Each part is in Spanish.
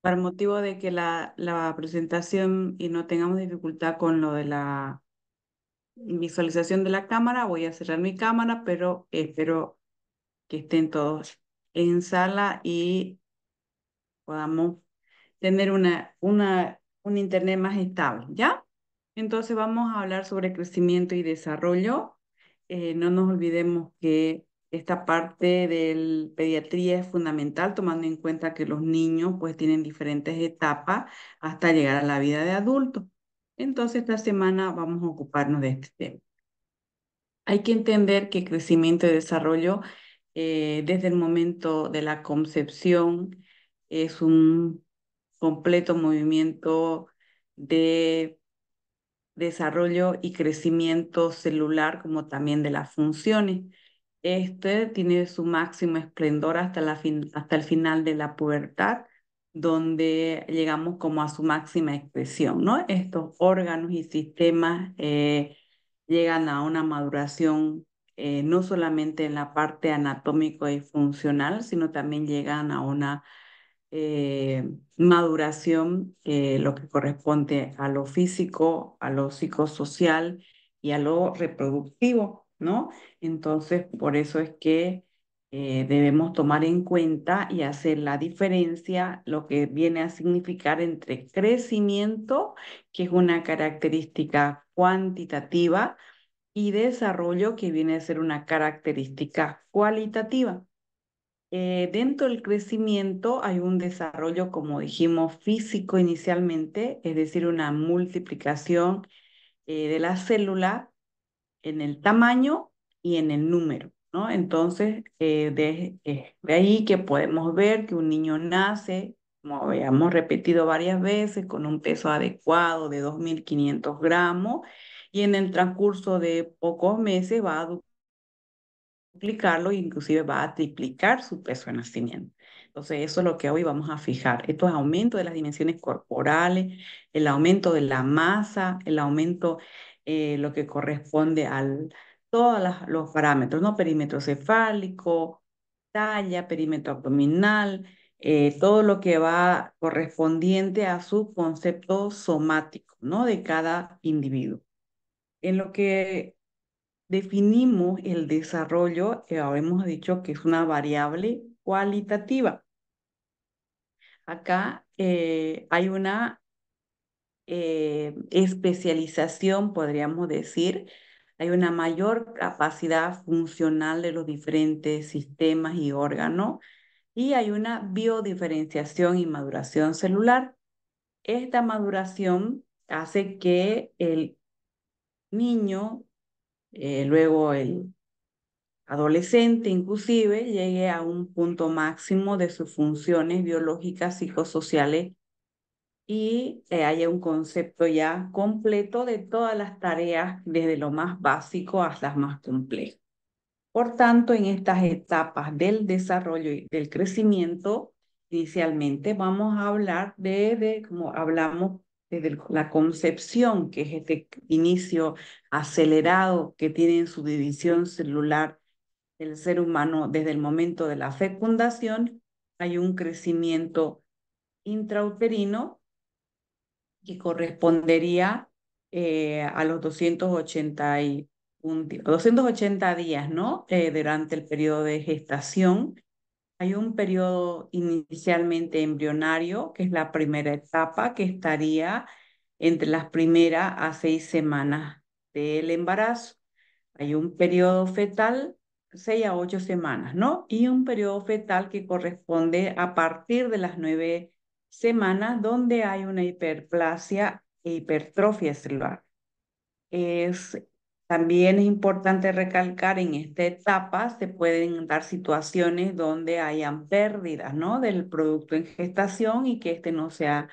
Para motivo de que la, la, presentación y no tengamos dificultad con lo de la visualización de la cámara, voy a cerrar mi cámara, pero espero que estén todos en sala y podamos tener una, una, un internet más estable, ¿ya? Entonces vamos a hablar sobre crecimiento y desarrollo. Eh, no nos olvidemos que esta parte de pediatría es fundamental, tomando en cuenta que los niños pues tienen diferentes etapas hasta llegar a la vida de adulto. Entonces, esta semana vamos a ocuparnos de este tema. Hay que entender que crecimiento y desarrollo eh, desde el momento de la concepción es un completo movimiento de desarrollo y crecimiento celular, como también de las funciones. Este tiene su máximo esplendor hasta, hasta el final de la pubertad, donde llegamos como a su máxima expresión, ¿no? Estos órganos y sistemas eh, llegan a una maduración eh, no solamente en la parte anatómico y funcional, sino también llegan a una eh, maduración, lo que corresponde a lo físico, a lo psicosocial y a lo reproductivo. ¿no? Entonces, por eso es que eh, debemos tomar en cuenta y hacer la diferencia, lo que viene a significar entre crecimiento, que es una característica cuantitativa, y desarrollo, que viene a ser una característica cualitativa. Eh, dentro del crecimiento hay un desarrollo, como dijimos, físico inicialmente, es decir, una multiplicación eh, de la célula en el tamaño y en el número, ¿no? Entonces, eh, eh, de, ahí que podemos ver que un niño nace, como habíamos repetido varias veces, con un peso adecuado de 2.500 gramos y en el transcurso de pocos meses va a duplicarlo e inclusive va a triplicar su peso de nacimiento. Entonces, eso es lo que hoy vamos a fijar. Esto es aumento de las dimensiones corporales, el aumento de la masa, el aumento eh, lo que corresponde a todos los parámetros, ¿no? Perímetro cefálico, talla, perímetro abdominal, eh, todo lo que va correspondiente a su concepto somático, ¿no? De cada individuo. En lo que definimos el desarrollo, eh, hemos dicho que es una variable cualitativa. Acá hay una eh, especialización, podríamos decir. Hay una mayor capacidad funcional de los diferentes sistemas y órganos y hay una biodiferenciación y maduración celular. Esta maduración hace que el niño, eh, luego el adolescente inclusive, llegue a un punto máximo de sus funciones biológicas, psicosociales y haya un concepto ya completo de todas las tareas, desde lo más básico hasta las más complejas. Por tanto, en estas etapas del desarrollo y del crecimiento, inicialmente vamos a hablar de, de como hablamos desde la concepción, que es este inicio acelerado que tiene en su división celular el ser humano desde el momento de la fecundación, hay un crecimiento intrauterino que correspondería eh, a los 280 días, ¿no? Eh, durante el periodo de gestación. Hay un periodo inicialmente embrionario, que es la primera etapa, que estaría entre las primeras a seis semanas del embarazo. Hay un periodo fetal, seis a ocho semanas, ¿no? Y un periodo fetal que corresponde a partir de las nueve semana donde hay una hiperplasia e hipertrofia celular. Es, también es importante recalcar en esta etapa se pueden dar situaciones donde hayan pérdidas ¿no? del producto en gestación y que este no, sea,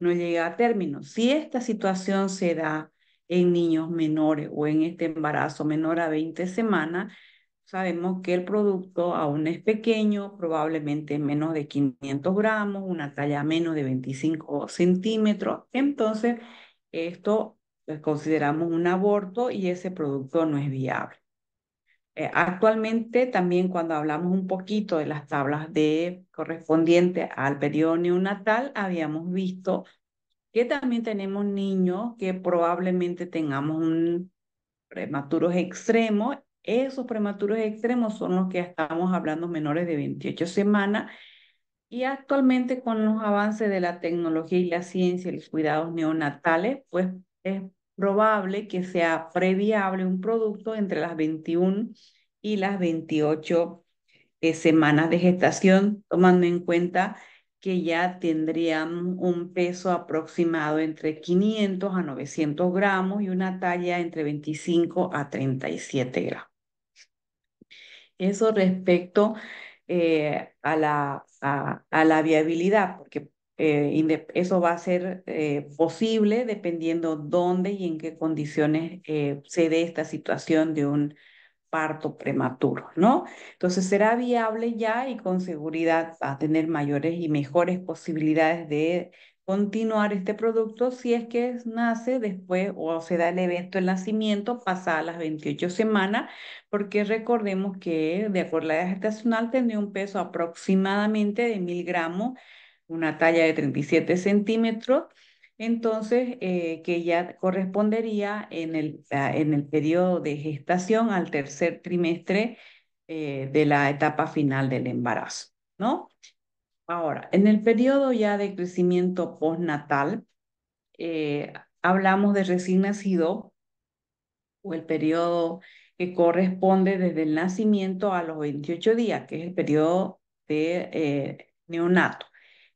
no llegue a término. Si esta situación se da en niños menores o en este embarazo menor a 20 semanas, Sabemos que el producto aún es pequeño, probablemente menos de 500 gramos, una talla menos de 25 centímetros. Entonces, esto lo pues, consideramos un aborto y ese producto no es viable. Eh, actualmente también cuando hablamos un poquito de las tablas correspondientes al periodo neonatal, habíamos visto que también tenemos niños que probablemente tengamos un prematuro extremo. Esos prematuros extremos son los que estamos hablando menores de 28 semanas y actualmente con los avances de la tecnología y la ciencia y los cuidados neonatales, pues es probable que sea previable un producto entre las 21 y las 28 eh, semanas de gestación, tomando en cuenta que ya tendrían un peso aproximado entre 500 a 900 gramos y una talla entre 25 a 37 gramos. Eso respecto eh, a, la, a, la viabilidad, porque eh, eso va a ser eh, posible dependiendo dónde y en qué condiciones se dé esta situación de un parto prematuro, ¿no? Entonces será viable ya y con seguridad va a tener mayores y mejores posibilidades de continuar este producto si es que nace después o se da el evento el nacimiento pasadas las 28 semanas, porque recordemos que de acuerdo a la edad gestacional tendría un peso aproximadamente de 1000 gramos, una talla de 37 centímetros, entonces eh, que ya correspondería en el, en el periodo de gestación al tercer trimestre eh, de la etapa final del embarazo, ¿no? Ahora, en el periodo ya de crecimiento postnatal, eh, hablamos de recién nacido o el periodo que corresponde desde el nacimiento a los 28 días, que es el periodo de eh, neonato.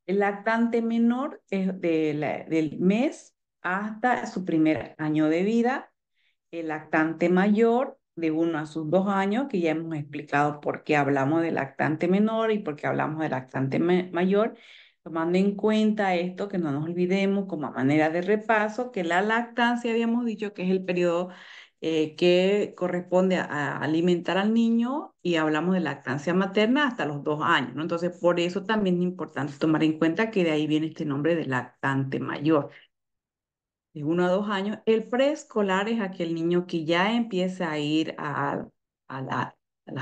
El lactante menor es del mes hasta su primer año de vida, el lactante mayor de uno a sus dos años, que ya hemos explicado por qué hablamos de lactante menor y por qué hablamos de lactante mayor, tomando en cuenta esto, que no nos olvidemos como a manera de repaso, que la lactancia habíamos dicho que es el periodo eh, que corresponde a, alimentar al niño y hablamos de lactancia materna hasta los dos años, ¿no? Entonces, por eso también es importante tomar en cuenta que de ahí viene este nombre de lactante mayor de uno a dos años, el preescolar es aquel niño que ya empieza a ir a, la,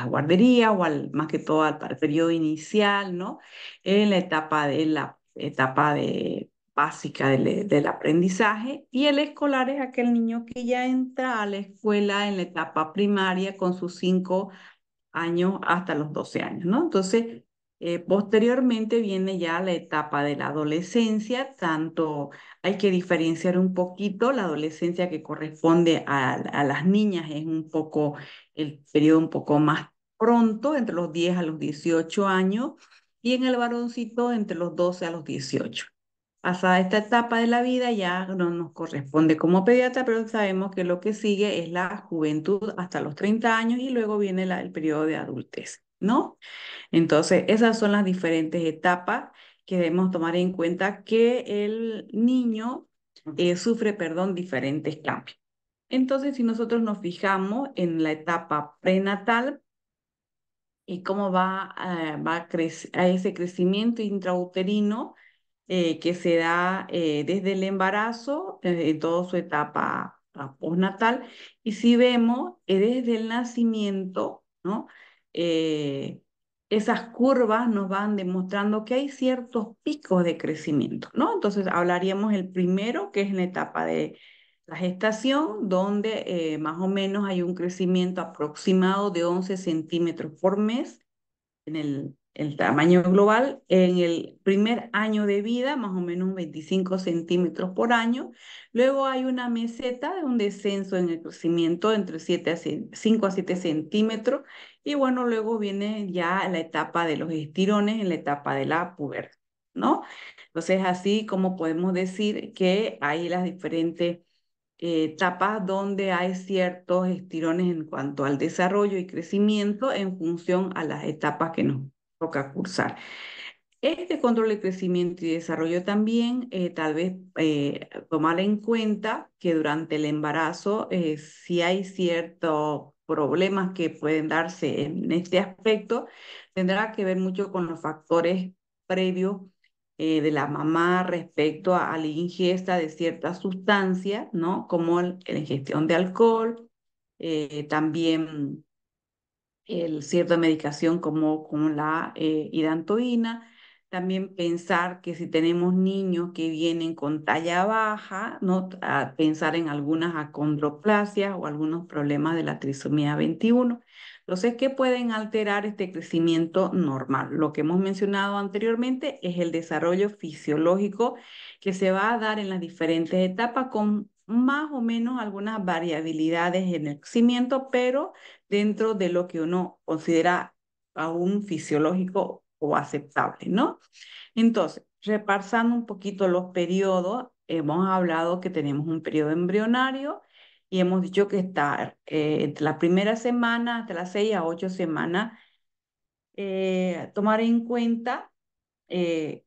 guardería o al, más que todo al, periodo inicial, ¿no? En la etapa de la etapa de básica del, aprendizaje y el escolar es aquel niño que ya entra a la escuela en la etapa primaria con sus cinco años hasta los 12 años, ¿no? Entonces, eh, posteriormente viene ya la etapa de la adolescencia, tanto hay que diferenciar un poquito, la adolescencia que corresponde a, las niñas es un poco, el periodo un poco más pronto, entre los 10 a los 18 años, y en el varoncito entre los 12 a los 18. Pasada esta etapa de la vida ya no nos corresponde como pediatra, pero sabemos que lo que sigue es la juventud hasta los 30 años y luego viene el periodo de adultez. ¿no? Entonces, esas son las diferentes etapas que debemos tomar en cuenta que el niño eh, sufre, perdón, diferentes cambios. Entonces, si nosotros nos fijamos en la etapa prenatal y cómo va, eh, va a, a, ese crecimiento intrauterino eh, que se da desde el embarazo, desde toda su etapa ah, postnatal, y si vemos desde el nacimiento, ¿no? Eh, esas curvas nos van demostrando que hay ciertos picos de crecimiento, ¿no? Entonces hablaríamos el primero, que es la etapa de la gestación, donde eh, más o menos hay un crecimiento aproximado de 11 centímetros por mes en el el tamaño global, en el primer año de vida, más o menos 25 centímetros por año. Luego hay una meseta de un descenso en el crecimiento entre 5 a 7 centímetros. Y bueno, luego viene ya la etapa de los estirones, en la etapa de la pubertad, ¿no? Entonces, así como podemos decir que hay las diferentes eh, etapas donde hay ciertos estirones en cuanto al desarrollo y crecimiento en función a las etapas que nos toca cursar. Este control de crecimiento y desarrollo también, eh, tal vez eh, tomar en cuenta que durante el embarazo, eh, si hay ciertos problemas que pueden darse en este aspecto, tendrá que ver mucho con los factores previos de la mamá respecto a, la ingesta de ciertas sustancias, ¿no? Como la ingestión de alcohol, también el, cierta medicación como, como la hidantoína, eh, También pensar que si tenemos niños que vienen con talla baja, ¿no? pensar en algunas acondroplasias o algunos problemas de la trisomía 21. Entonces, ¿qué pueden alterar este crecimiento normal? Lo que hemos mencionado anteriormente es el desarrollo fisiológico que se va a dar en las diferentes etapas con más o menos algunas variabilidades en el cimiento, pero dentro de lo que uno considera aún fisiológico o aceptable, ¿no? Entonces, repasando un poquito los periodos, hemos hablado que tenemos un periodo embrionario y hemos dicho que está eh, entre la primera semana hasta las seis a ocho semanas, eh, tomar en cuenta eh,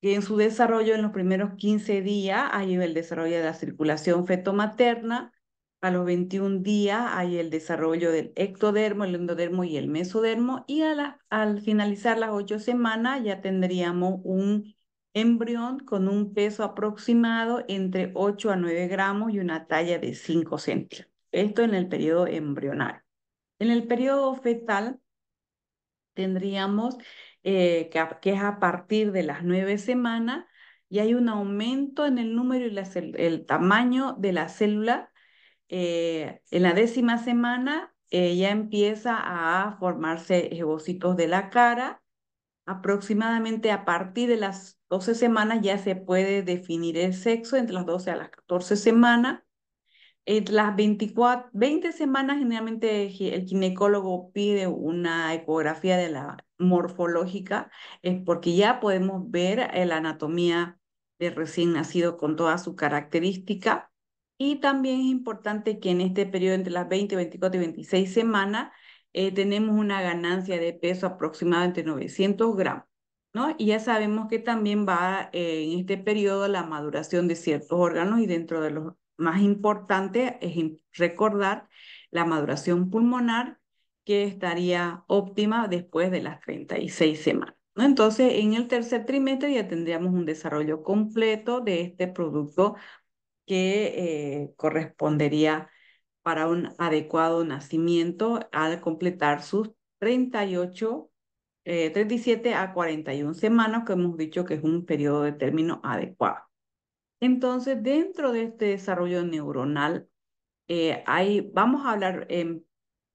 que en su desarrollo en los primeros 15 días hay el desarrollo de la circulación fetomaterna, a los 21 días hay el desarrollo del ectodermo, el endodermo y el mesodermo, y al finalizar las 8 semanas ya tendríamos un embrión con un peso aproximado entre 8 a 9 gramos y una talla de 5 centímetros. Esto en el periodo embrionario. En el periodo fetal tendríamos eh, que, es a partir de las nueve semanas, y hay un aumento en el número y el tamaño de la célula. Eh, en la décima semana ya empieza a formarse jebocitos de la cara. Aproximadamente a partir de las doce semanas ya se puede definir el sexo, entre las doce a las 14 semanas en eh, las 24, 20 semanas generalmente el ginecólogo pide una ecografía de la morfológica, es eh, porque ya podemos ver eh, la anatomía del recién nacido con toda su característica. Y también es importante que en este periodo entre las 20, 24 y 26 semanas tenemos una ganancia de peso aproximada entre 900 gramos, ¿no? Y ya sabemos que también va en este periodo la maduración de ciertos órganos y dentro de los más importante es recordar la maduración pulmonar que estaría óptima después de las 36 semanas. Entonces, en el tercer trimestre ya tendríamos un desarrollo completo de este producto que eh, correspondería para un adecuado nacimiento al completar sus 38, 37 eh, a 41 semanas, que hemos dicho que es un periodo de término adecuado. Entonces, dentro de este desarrollo neuronal, hay, eh, vamos a hablar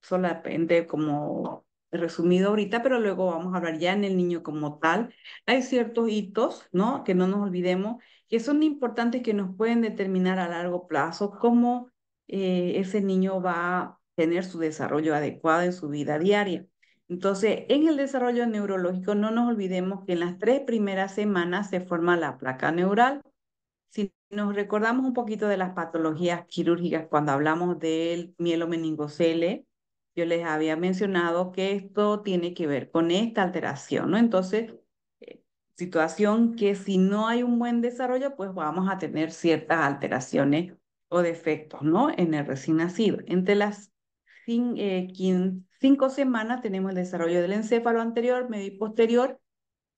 solamente como resumido ahorita, pero luego vamos a hablar ya en el niño como tal. Hay ciertos hitos, ¿no? Que no nos olvidemos, que son importantes que nos pueden determinar a largo plazo cómo eh, ese niño va a tener su desarrollo adecuado en su vida diaria. Entonces, en el desarrollo neurológico no nos olvidemos que en las tres primeras semanas se forma la placa neural. Si nos recordamos un poquito de las patologías quirúrgicas cuando hablamos del mielomeningocele, yo les había mencionado que esto tiene que ver con esta alteración, ¿no? Entonces, eh, situación que si no hay un buen desarrollo, pues vamos a tener ciertas alteraciones o defectos, ¿no? En el recién nacido. Entre las cinco, eh, cinco semanas tenemos el desarrollo del encéfalo anterior, medio y posterior,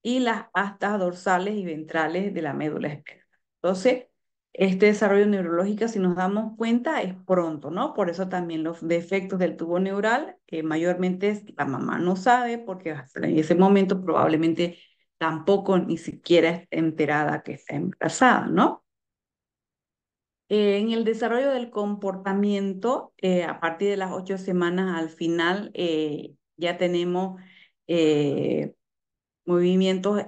y las astas dorsales y ventrales de la médula espinal. Entonces, este desarrollo neurológico, si nos damos cuenta, es pronto, ¿no? Por eso también los defectos del tubo neural, eh, mayormente la mamá no sabe, porque en ese momento probablemente tampoco ni siquiera está enterada que está embarazada, ¿no? Eh, en el desarrollo del comportamiento, eh, a partir de las ocho semanas al final, eh, ya tenemos movimientos,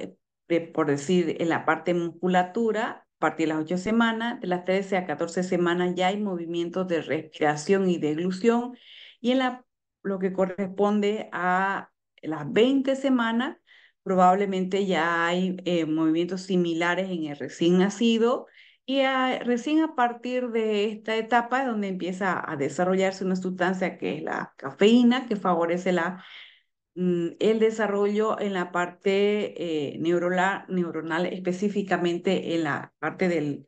por decir, en la parte musculatura, partir de las 8 semanas, de las 13 a 14 semanas ya hay movimientos de respiración y de ilusión Y en la, lo que corresponde a las 20 semanas, probablemente ya hay eh, movimientos similares en el recién nacido. Y recién a partir de esta etapa es donde empieza a desarrollarse una sustancia que es la cafeína, que favorece la Mm, el desarrollo en la parte eh, neuronal, específicamente en la parte del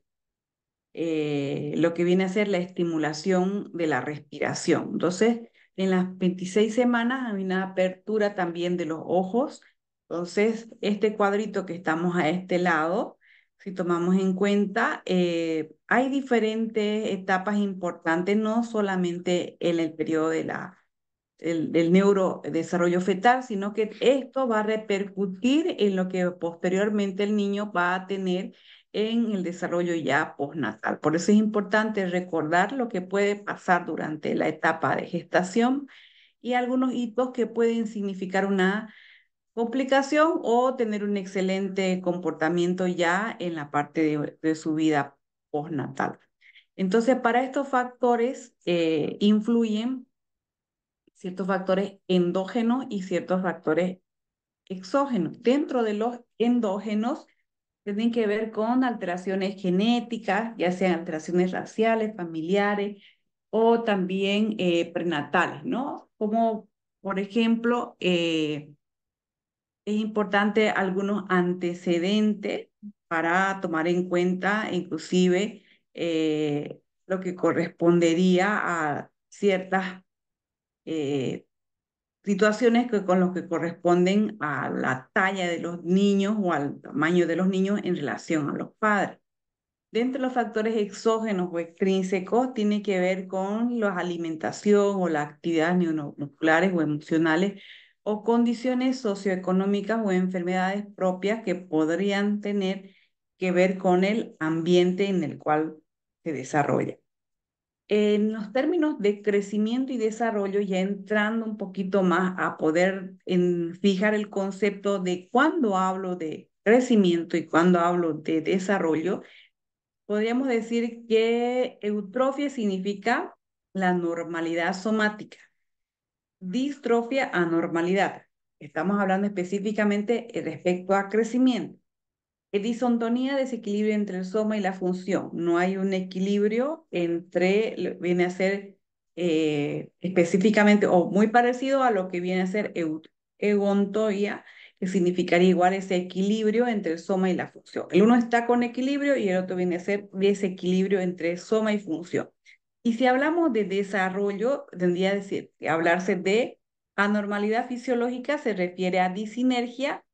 eh, lo que viene a ser la estimulación de la respiración. Entonces, en las 26 semanas hay una apertura también de los ojos. Entonces, este cuadrito que estamos a este lado, si tomamos en cuenta, eh, hay diferentes etapas importantes, no solamente en el periodo de la el, neurodesarrollo fetal, sino que esto va a repercutir en lo que posteriormente el niño va a tener en el desarrollo ya postnatal. Por eso es importante recordar lo que puede pasar durante la etapa de gestación y algunos hitos que pueden significar una complicación o tener un excelente comportamiento ya en la parte de, su vida postnatal. Entonces, para estos factores eh, influyen ciertos factores endógenos y ciertos factores exógenos. Dentro de los endógenos tienen que ver con alteraciones genéticas, ya sean alteraciones raciales, familiares o también eh, prenatales, ¿no? Como, por ejemplo, eh, es importante algunos antecedentes para tomar en cuenta inclusive eh, lo que correspondería a ciertas eh, situaciones que, con los que corresponden a la talla de los niños o al tamaño de los niños en relación a los padres. Dentro de los factores exógenos o extrínsecos tiene que ver con la alimentación o las actividades neuromusculares o emocionales o condiciones socioeconómicas o enfermedades propias que podrían tener que ver con el ambiente en el cual se desarrolla en los términos de crecimiento y desarrollo, ya entrando un poquito más a poder en fijar el concepto de cuando hablo de crecimiento y cuando hablo de desarrollo, podríamos decir que eutrofia significa la normalidad somática, distrofia anormalidad. Estamos hablando específicamente respecto a crecimiento disontonía, desequilibrio entre el soma y la función. No hay un equilibrio entre, viene a ser eh, específicamente o muy parecido a lo que viene a ser euontoía, que significaría igual ese equilibrio entre el soma y la función. El uno está con equilibrio y el otro viene a ser desequilibrio entre soma y función. Y si hablamos de desarrollo, tendría que hablarse de anormalidad fisiológica, se refiere a disinergia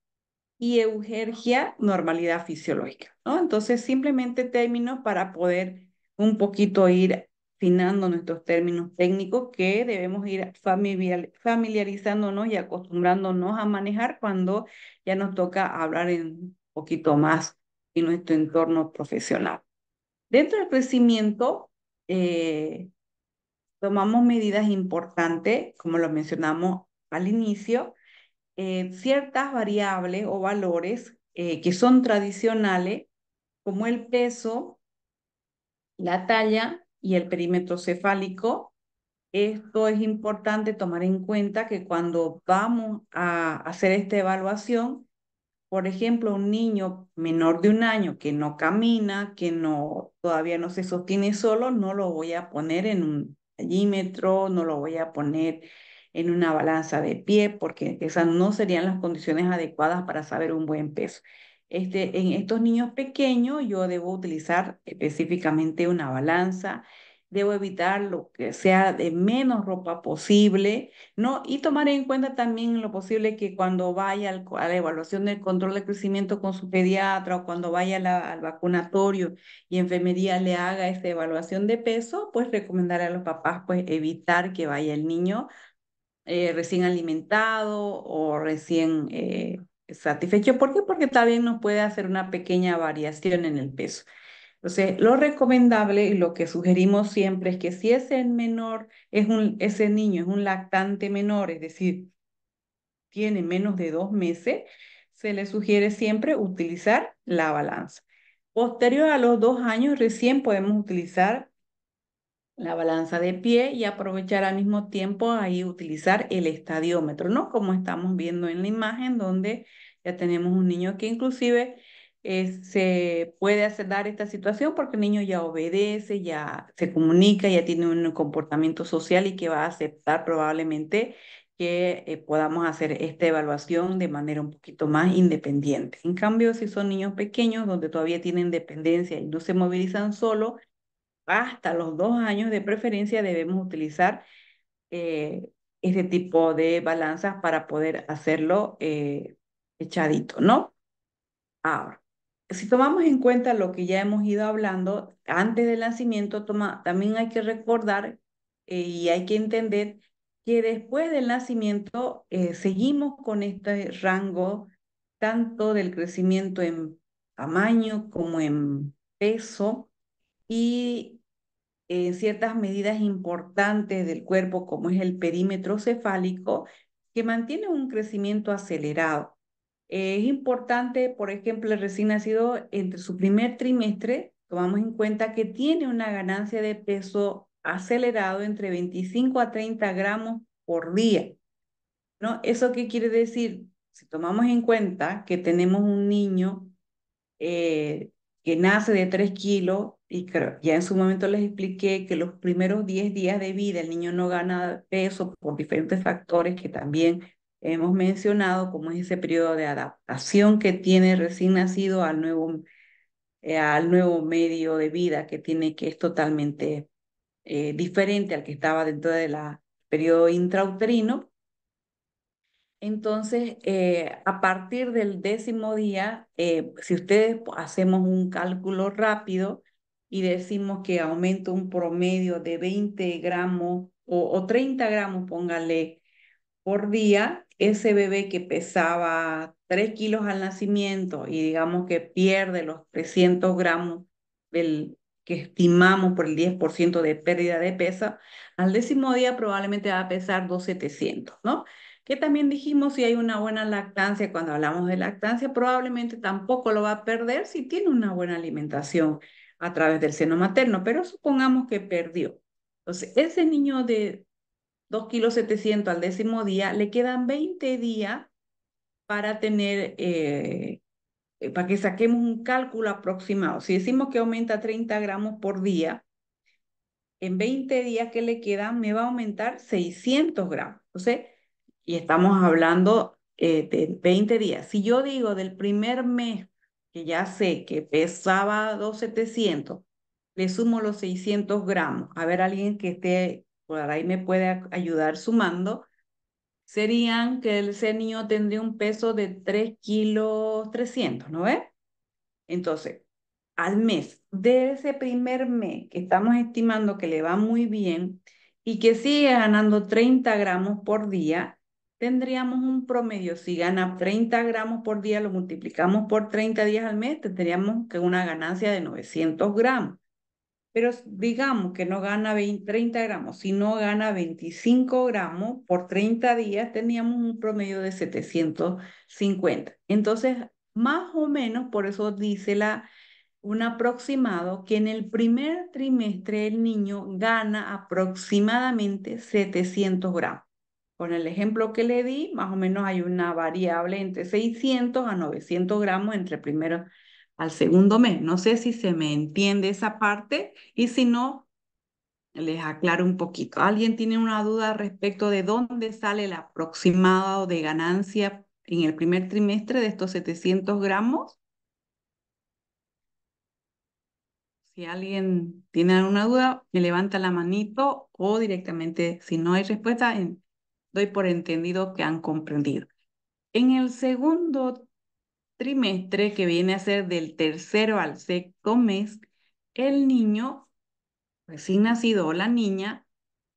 y eugergia, normalidad fisiológica, ¿no? Entonces, simplemente términos para poder un poquito ir afinando nuestros términos técnicos que debemos ir familiarizándonos y acostumbrándonos a manejar cuando ya nos toca hablar un poquito más en nuestro entorno profesional. Dentro del crecimiento, eh, tomamos medidas importantes, como lo mencionamos al inicio, eh, ciertas variables o valores eh, que son tradicionales, como el peso, la talla y el perímetro cefálico. Esto es importante tomar en cuenta que cuando vamos a hacer esta evaluación, por ejemplo, un niño menor de un año que no camina, que no todavía no se sostiene solo, no lo voy a poner en un tallímetro, no lo voy a poner en una balanza de pie, porque esas no serían las condiciones adecuadas para saber un buen peso. Este, en estos niños pequeños yo debo utilizar específicamente una balanza, debo evitar lo que sea de menos ropa posible, ¿no? Y tomar en cuenta también lo posible que cuando vaya a la evaluación del control de crecimiento con su pediatra o cuando vaya al vacunatorio y enfermería le haga esta evaluación de peso, pues recomendar a los papás pues evitar que vaya el niño eh, recién alimentado o recién eh, satisfecho. ¿Por qué? Porque también nos puede hacer una pequeña variación en el peso. Entonces, lo recomendable y lo que sugerimos siempre es que si ese menor es un, ese niño es un lactante menor, es decir, tiene menos de dos meses, se le sugiere siempre utilizar la balanza. Posterior a los dos años, recién podemos utilizar la balanza de pie y aprovechar al mismo tiempo ahí utilizar el estadiómetro, ¿no? Como estamos viendo en la imagen donde ya tenemos un niño que inclusive eh, se puede hacer dar esta situación porque el niño ya obedece, ya se comunica, ya tiene un comportamiento social y que va a aceptar probablemente que eh, podamos hacer esta evaluación de manera un poquito más independiente. En cambio, si son niños pequeños donde todavía tienen dependencia y no se movilizan solo, hasta los dos años de preferencia debemos utilizar eh, este tipo de balanzas para poder hacerlo eh, echadito, ¿no? Ahora, si tomamos en cuenta lo que ya hemos ido hablando antes del nacimiento, también hay que recordar eh, y hay que entender que después del nacimiento seguimos con este rango tanto del crecimiento en tamaño como en peso, y eh, ciertas medidas importantes del cuerpo, como es el perímetro cefálico, que mantiene un crecimiento acelerado. Eh, es importante, por ejemplo, el recién nacido entre su primer trimestre, tomamos en cuenta que tiene una ganancia de peso acelerado entre 25 a 30 gramos por día. ¿no? ¿Eso qué quiere decir? Si tomamos en cuenta que tenemos un niño eh, que nace de 3 kilos y creo, ya en su momento les expliqué que los primeros 10 días de vida el niño no gana peso por diferentes factores que también hemos mencionado, como es ese periodo de adaptación que tiene recién nacido al nuevo, eh, al nuevo medio de vida que tiene, que es totalmente eh, diferente al que estaba dentro del periodo intrauterino. Entonces, eh, a partir del décimo día, si ustedes hacemos un cálculo rápido, y decimos que aumento un promedio de 20 gramos o, 30 gramos, póngale, por día, ese bebé que pesaba 3 kilos al nacimiento y digamos que pierde los 300 gramos del, que estimamos por el 10% de pérdida de peso, al décimo día probablemente va a pesar 2,700, ¿no? Que también dijimos, si hay una buena lactancia, cuando hablamos de lactancia, probablemente tampoco lo va a perder si tiene una buena alimentación a través del seno materno, pero supongamos que perdió. Entonces, ese niño de dos kilos al décimo día, le quedan 20 días para tener, eh, para que saquemos un cálculo aproximado. Si decimos que aumenta 30 gramos por día, en 20 días que le quedan me va a aumentar 600 gramos. Entonces, y estamos hablando eh, de 20 días. Si yo digo del primer mes que ya sé que pesaba 2,700, le sumo los 600 gramos. A ver, alguien que esté por ahí me puede ayudar sumando. Serían que el niño tendría un peso de 3 kilos 300, ¿no ves? Entonces, al mes, de ese primer mes que estamos estimando que le va muy bien y que sigue ganando 30 gramos por día, tendríamos un promedio, si gana 30 gramos por día, lo multiplicamos por 30 días al mes, tendríamos que una ganancia de 900 gramos. Pero digamos que no gana 30 gramos, si no gana 25 gramos por 30 días, teníamos un promedio de 750. Entonces, más o menos, por eso dice la, un aproximado que en el primer trimestre el niño gana aproximadamente 700 gramos con el ejemplo que le di, más o menos hay una variable entre 600 a 900 gramos entre primero al segundo mes. No sé si se me entiende esa parte y si no, les aclaro un poquito. ¿Alguien tiene una duda respecto de dónde sale el aproximado de ganancia en el primer trimestre de estos 700 gramos? Si alguien tiene alguna duda, me levanta la manito o directamente, si no hay respuesta, en, doy por entendido que han comprendido. En el segundo trimestre, que viene a ser del tercero al sexto mes, el niño recién nacido o la niña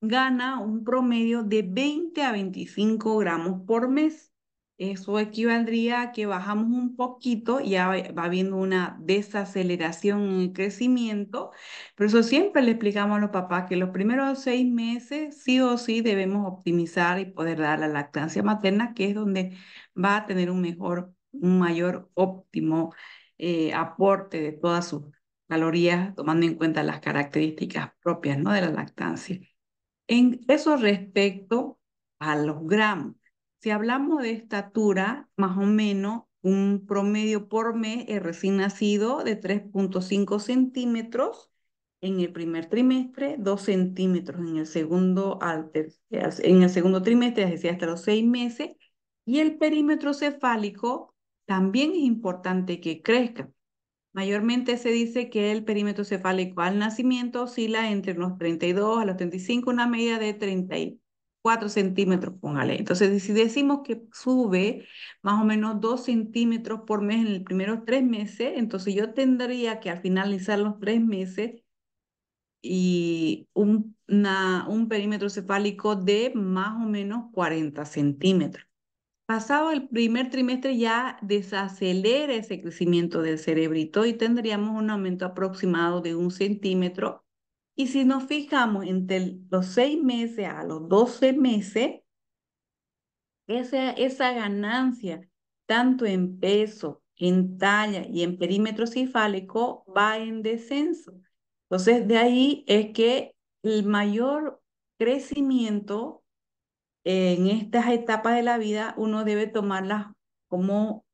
gana un promedio de 20 a 25 gramos por mes. Eso equivaldría a que bajamos un poquito, ya va habiendo una desaceleración en el crecimiento, pero eso siempre le explicamos a los papás que los primeros seis meses sí o sí debemos optimizar y poder dar la lactancia materna, que es donde va a tener un mejor, un mayor óptimo eh, aporte de todas sus calorías, tomando en cuenta las características propias ¿no? de la lactancia. En eso respecto a los gramos. Si hablamos de estatura, más o menos un promedio por mes es recién nacido de 3.5 centímetros en el primer trimestre, 2 centímetros en el segundo, en el segundo trimestre, es decir, hasta los 6 meses, y el perímetro cefálico también es importante que crezca. Mayormente se dice que el perímetro cefálico al nacimiento oscila entre los 32 a los 35, una media de 30, 4 centímetros, póngale. Entonces, si decimos que sube más o menos 2 centímetros por mes en los primeros tres meses, entonces yo tendría que al finalizar los tres meses y un, un perímetro cefálico de más o menos 40 centímetros. Pasado el primer trimestre ya desacelera ese crecimiento del cerebrito y tendríamos un aumento aproximado de un centímetro y si nos fijamos entre los seis meses a los doce meses, esa, esa ganancia, tanto en peso, en talla y en perímetro cefálico, va en descenso. Entonces, de ahí es que el mayor crecimiento en estas etapas de la vida, uno debe tomarlas como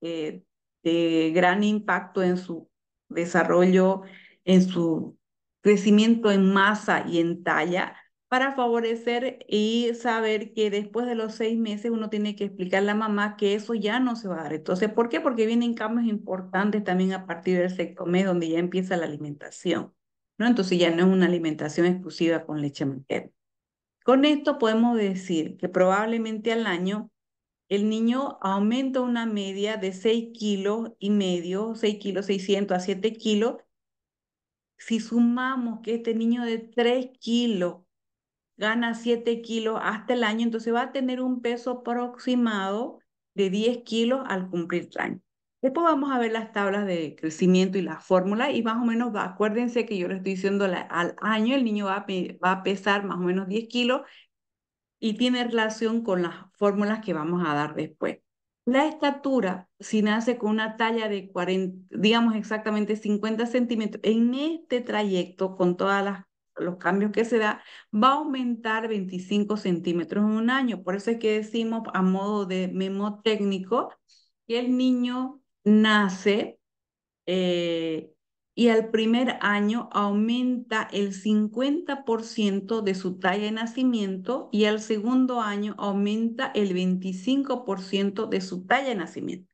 eh, de gran impacto en su desarrollo, en su crecimiento en masa y en talla para favorecer y saber que después de los seis meses uno tiene que explicar a la mamá que eso ya no se va a dar. Entonces, ¿por qué? Porque vienen cambios importantes también a partir del sexto mes donde ya empieza la alimentación, ¿no? Entonces ya no es una alimentación exclusiva con leche materna. Con esto podemos decir que probablemente al año el niño aumenta una media de seis kilos y medio, seis kilos seiscientos a siete kilos si sumamos que este niño de 3 kilos gana 7 kilos hasta el año, entonces va a tener un peso aproximado de 10 kilos al cumplir el año. Después vamos a ver las tablas de crecimiento y las fórmulas y más o menos, acuérdense que yo le estoy diciendo al año, el niño va va a pesar más o menos 10 kilos y tiene relación con las fórmulas que vamos a dar después. La estatura, si nace con una talla de 40, digamos exactamente 50 centímetros, en este trayecto, con todos los cambios que se da, va a aumentar 25 centímetros en un año. Por eso es que decimos a modo de memo técnico que el niño nace eh, y al primer año aumenta el 50% de su talla de nacimiento y al segundo año aumenta el 25% de su talla de nacimiento.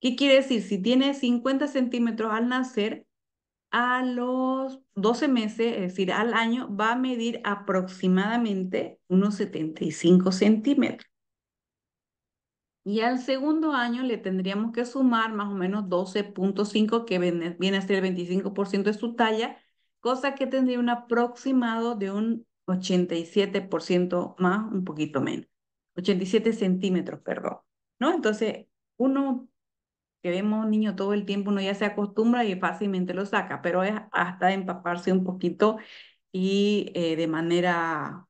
¿Qué quiere decir? Si tiene 50 centímetros al nacer, a los 12 meses, es decir, al año, va a medir aproximadamente unos 75 centímetros y al segundo año le tendríamos que sumar más o menos 12.5, que viene, a ser el 25% de su talla, cosa que tendría un aproximado de un 87% más, un poquito menos, 87 centímetros, perdón, ¿no? Entonces, uno que vemos niño todo el tiempo, uno ya se acostumbra y fácilmente lo saca, pero es hasta empaparse un poquito y eh, de manera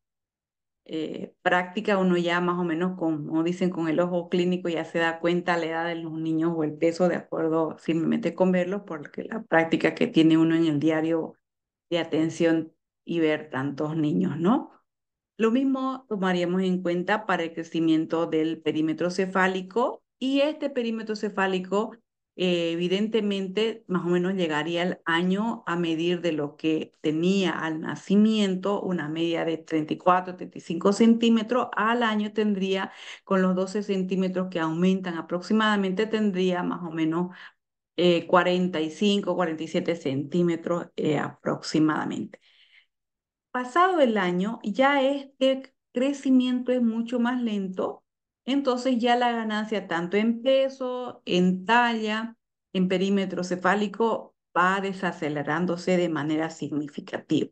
eh, práctica uno ya más o menos, como dicen, con el ojo clínico ya se da cuenta la edad de los niños o el peso de acuerdo simplemente con verlos, porque la práctica que tiene uno en el diario de atención y ver tantos niños, ¿no? Lo mismo tomaríamos en cuenta para el crecimiento del perímetro cefálico y este perímetro cefálico eh, evidentemente más o menos llegaría el año a medir de lo que tenía al nacimiento, una media de 34, 35 centímetros, al año tendría, con los 12 centímetros que aumentan aproximadamente, tendría más o menos 45, eh, 47 centímetros eh, aproximadamente. Pasado el año, ya este crecimiento es mucho más lento entonces ya la ganancia tanto en peso, en talla, en perímetro cefálico va desacelerándose de manera significativa.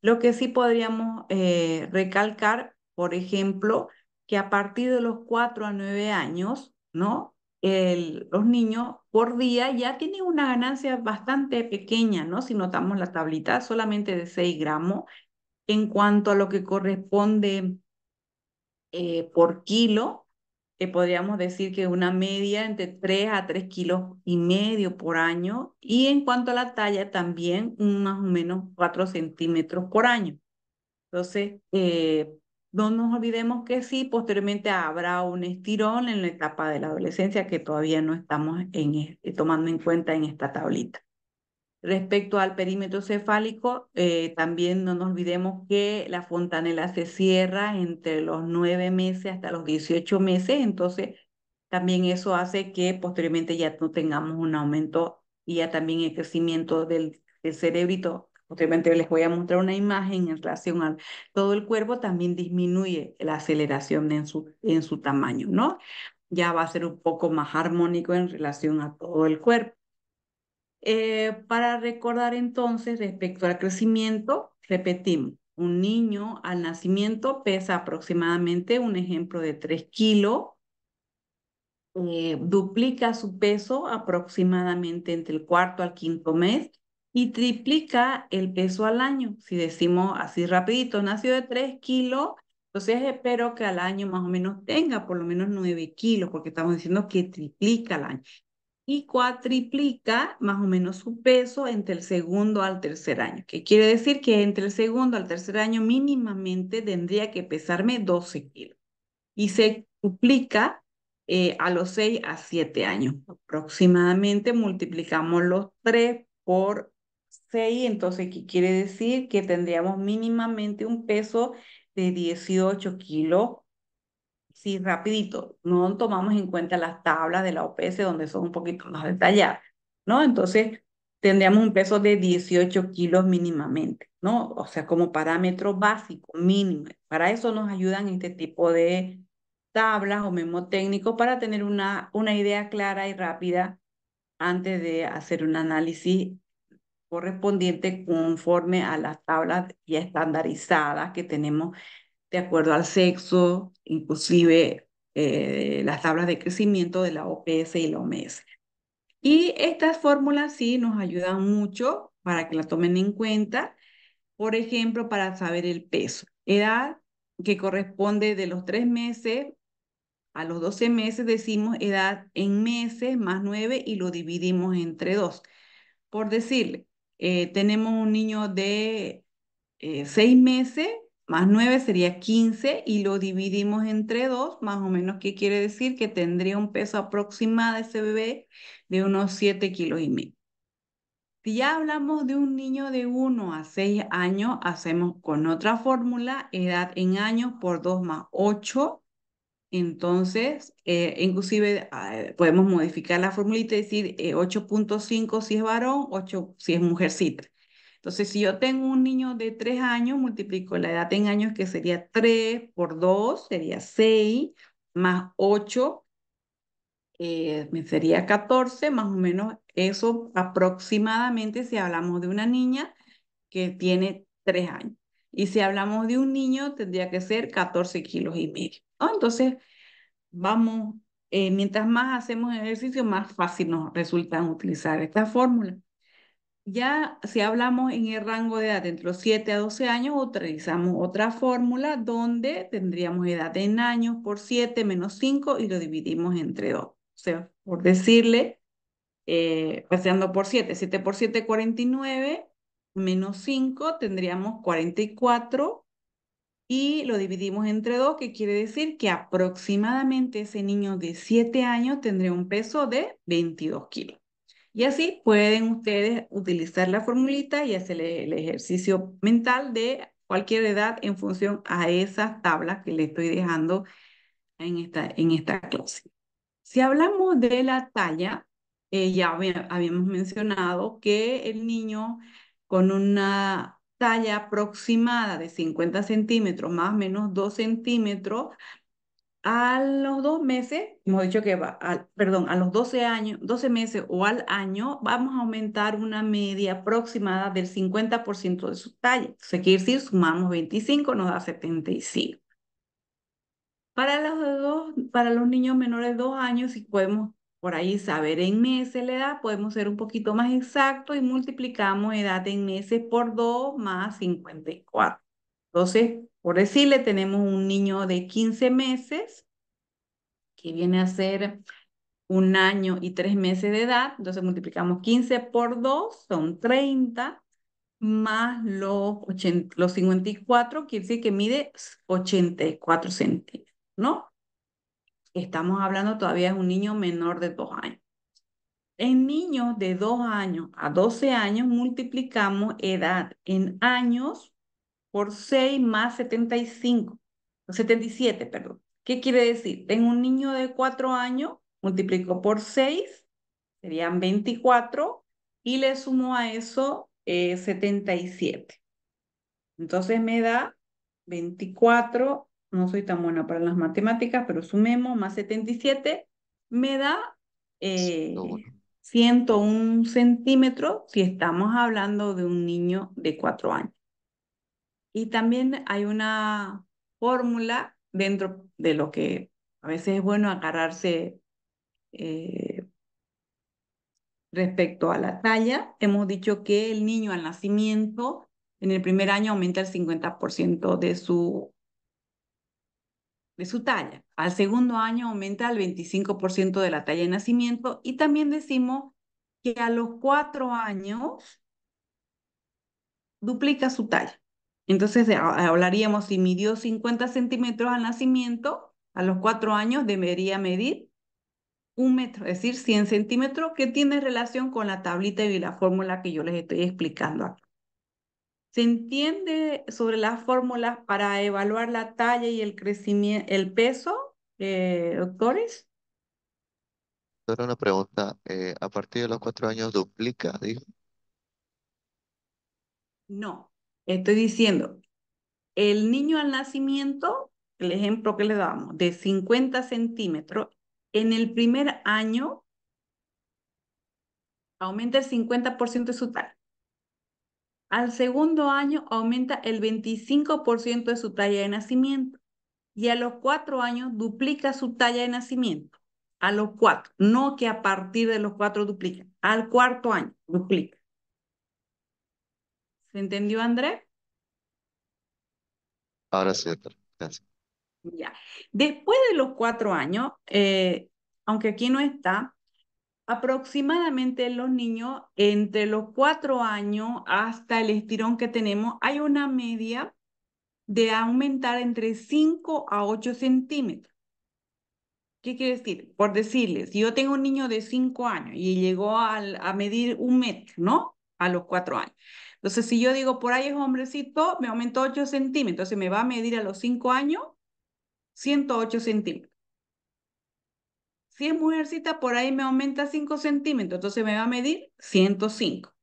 Lo que sí podríamos eh, recalcar, por ejemplo, que a partir de los 4 a 9 años, ¿no? los niños por día ya tienen una ganancia bastante pequeña, ¿no? Si notamos la tablita, solamente de 6 gramos. En cuanto a lo que corresponde eh, por kilo, eh, podríamos decir que una media entre 3 a 3 kilos y medio por año. Y en cuanto a la talla, también más o menos 4 centímetros por año. Entonces, eh, no nos olvidemos que sí, posteriormente habrá un estirón en la etapa de la adolescencia que todavía no estamos en, eh, tomando en cuenta en esta tablita. Respecto al perímetro cefálico, eh, también no nos olvidemos que la fontanela se cierra entre los nueve meses hasta los 18 meses, entonces también eso hace que posteriormente ya no tengamos un aumento y ya también el crecimiento del, del cerebrito. Posteriormente les voy a mostrar una imagen en relación a todo el cuerpo, también disminuye la aceleración en su, en su tamaño, ¿no? Ya va a ser un poco más armónico en relación a todo el cuerpo. Eh, para recordar entonces respecto al crecimiento, repetimos, un niño al nacimiento pesa aproximadamente un ejemplo de 3 kilos, eh, duplica su peso aproximadamente entre el cuarto al quinto mes y triplica el peso al año. Si decimos así rapidito, nació de 3 kilos, entonces espero que al año más o menos tenga por lo menos 9 kilos, porque estamos diciendo que triplica al año y cuatriplica más o menos su peso entre el segundo al tercer año, que quiere decir que entre el segundo al tercer año mínimamente tendría que pesarme 12 kilos y se duplica eh, a los 6 a 7 años. Aproximadamente multiplicamos los 3 por 6, entonces, ¿qué quiere decir? Que tendríamos mínimamente un peso de 18 kilos si rapidito no tomamos en cuenta las tablas de la OPS donde son un poquito más detalladas, ¿no? Entonces tendríamos un peso de 18 kilos mínimamente, ¿no? O sea, como parámetro básico, mínimo. Para eso nos ayudan este tipo de tablas o memo técnicos para tener una, una idea clara y rápida antes de hacer un análisis correspondiente conforme a las tablas ya estandarizadas que tenemos de acuerdo al sexo, inclusive eh, las tablas de crecimiento de la OPS y la OMS. Y estas fórmulas sí nos ayudan mucho para que las tomen en cuenta, por ejemplo, para saber el peso, edad que corresponde de los tres meses a los doce meses, decimos edad en meses más nueve y lo dividimos entre dos. Por decirle, eh, tenemos un niño de eh, seis meses más 9 sería 15 y lo dividimos entre 2, más o menos, ¿qué quiere decir? Que tendría un peso aproximado ese bebé de unos 7 kilos y medio. Si ya hablamos de un niño de 1 a 6 años, hacemos con otra fórmula, edad en años por 2 más 8. Entonces, eh, inclusive ah, eh, podemos modificar la formulita y decir 8.5 eh, si es varón, 8 si es mujercita. Entonces, si yo tengo un niño de 3 años, multiplico la edad en años, que sería 3 por 2, sería 6, más 8, eh, me sería 14, más o menos eso aproximadamente si hablamos de una niña que tiene 3 años. Y si hablamos de un niño, tendría que ser 14 kilos y medio. Entonces, vamos, eh, mientras más hacemos ejercicio, más fácil nos resulta utilizar esta fórmula. Ya si hablamos en el rango de edad entre los 7 a 12 años, utilizamos otra fórmula donde tendríamos edad en años por 7 menos 5 y lo dividimos entre 2. O sea, por decirle, eh, paseando por 7, 7 por 7, 49, menos 5 tendríamos 44 y lo dividimos entre 2, que quiere decir que aproximadamente ese niño de 7 años tendría un peso de 22 kilos. Y así pueden ustedes utilizar la formulita y hacer el ejercicio mental de cualquier edad en función a esas tablas que le estoy dejando en esta, en esta clase. Si hablamos de la talla, eh, ya habíamos mencionado que el niño con una talla aproximada de 50 centímetros más o menos 2 centímetros a los dos meses, hemos dicho que va, a, perdón, a los 12 años, 12 meses o al año, vamos a aumentar una media aproximada del 50% de su talla. Entonces, quiere decir, sumamos 25, nos da 75. Para los, dos, para los niños menores de 2 años, si podemos por ahí saber en meses la edad, podemos ser un poquito más exactos y multiplicamos edad en meses por 2 más 54. Entonces, por decirle, tenemos un niño de 15 meses que viene a ser un año y tres meses de edad, entonces multiplicamos 15 por 2, son 30, más los, los 54, quiere decir que mide 84 centímetros, ¿no? Estamos hablando todavía de un niño menor de 2 años. En niños de 2 años a 12 años multiplicamos edad en años por 6 más 75, 77, perdón. ¿Qué quiere decir? Tengo un niño de 4 años, multiplico por 6, serían 24, y le sumo a eso 77. Eh, Entonces me da 24, no soy tan buena para las matemáticas, pero sumemos más 77, me da 101 eh, centímetros si estamos hablando de un niño de 4 años. Y también hay una fórmula dentro de lo que a veces es bueno agarrarse eh, respecto a la talla. Hemos dicho que el niño al nacimiento en el primer año aumenta el 50% de su, de su talla. Al segundo año aumenta el 25% de la talla de nacimiento. Y también decimos que a los cuatro años duplica su talla. Entonces ah, hablaríamos, si midió 50 centímetros al nacimiento, a los cuatro años debería medir un metro, es decir, 100 centímetros, que tiene relación con la tablita y la fórmula que yo les estoy explicando aquí. Se entiende sobre las fórmulas para evaluar la talla y el crecimiento, el peso, eh, doctores. era una pregunta. Eh, ¿A partir de los cuatro años duplica, dijo? No, Estoy diciendo, el niño al nacimiento, el ejemplo que le damos, de 50 centímetros, en el primer año aumenta el 50% de su talla. Al segundo año aumenta el 25% de su talla de nacimiento. Y a los cuatro años duplica su talla de nacimiento. A los cuatro. No que a partir de los cuatro duplica. Al cuarto año duplica. ¿Se entendió, Andrés? Ahora sí, doctor. Gracias. Ya. Después de los cuatro años, eh, aunque aquí no está, aproximadamente los niños, entre los cuatro años hasta el estirón que tenemos, hay una media de aumentar entre 5 a 8 centímetros. ¿Qué quiere decir? Por decirles, si yo tengo un niño de cinco años y llegó a, medir un metro, ¿no? A los cuatro años. Entonces, si yo digo, por ahí es hombrecito, me aumentó 8 centímetros, entonces me va a medir a los 5 años 108 centímetros. Si es mujercita, por ahí me aumenta 5 centímetros, entonces me va a medir 105.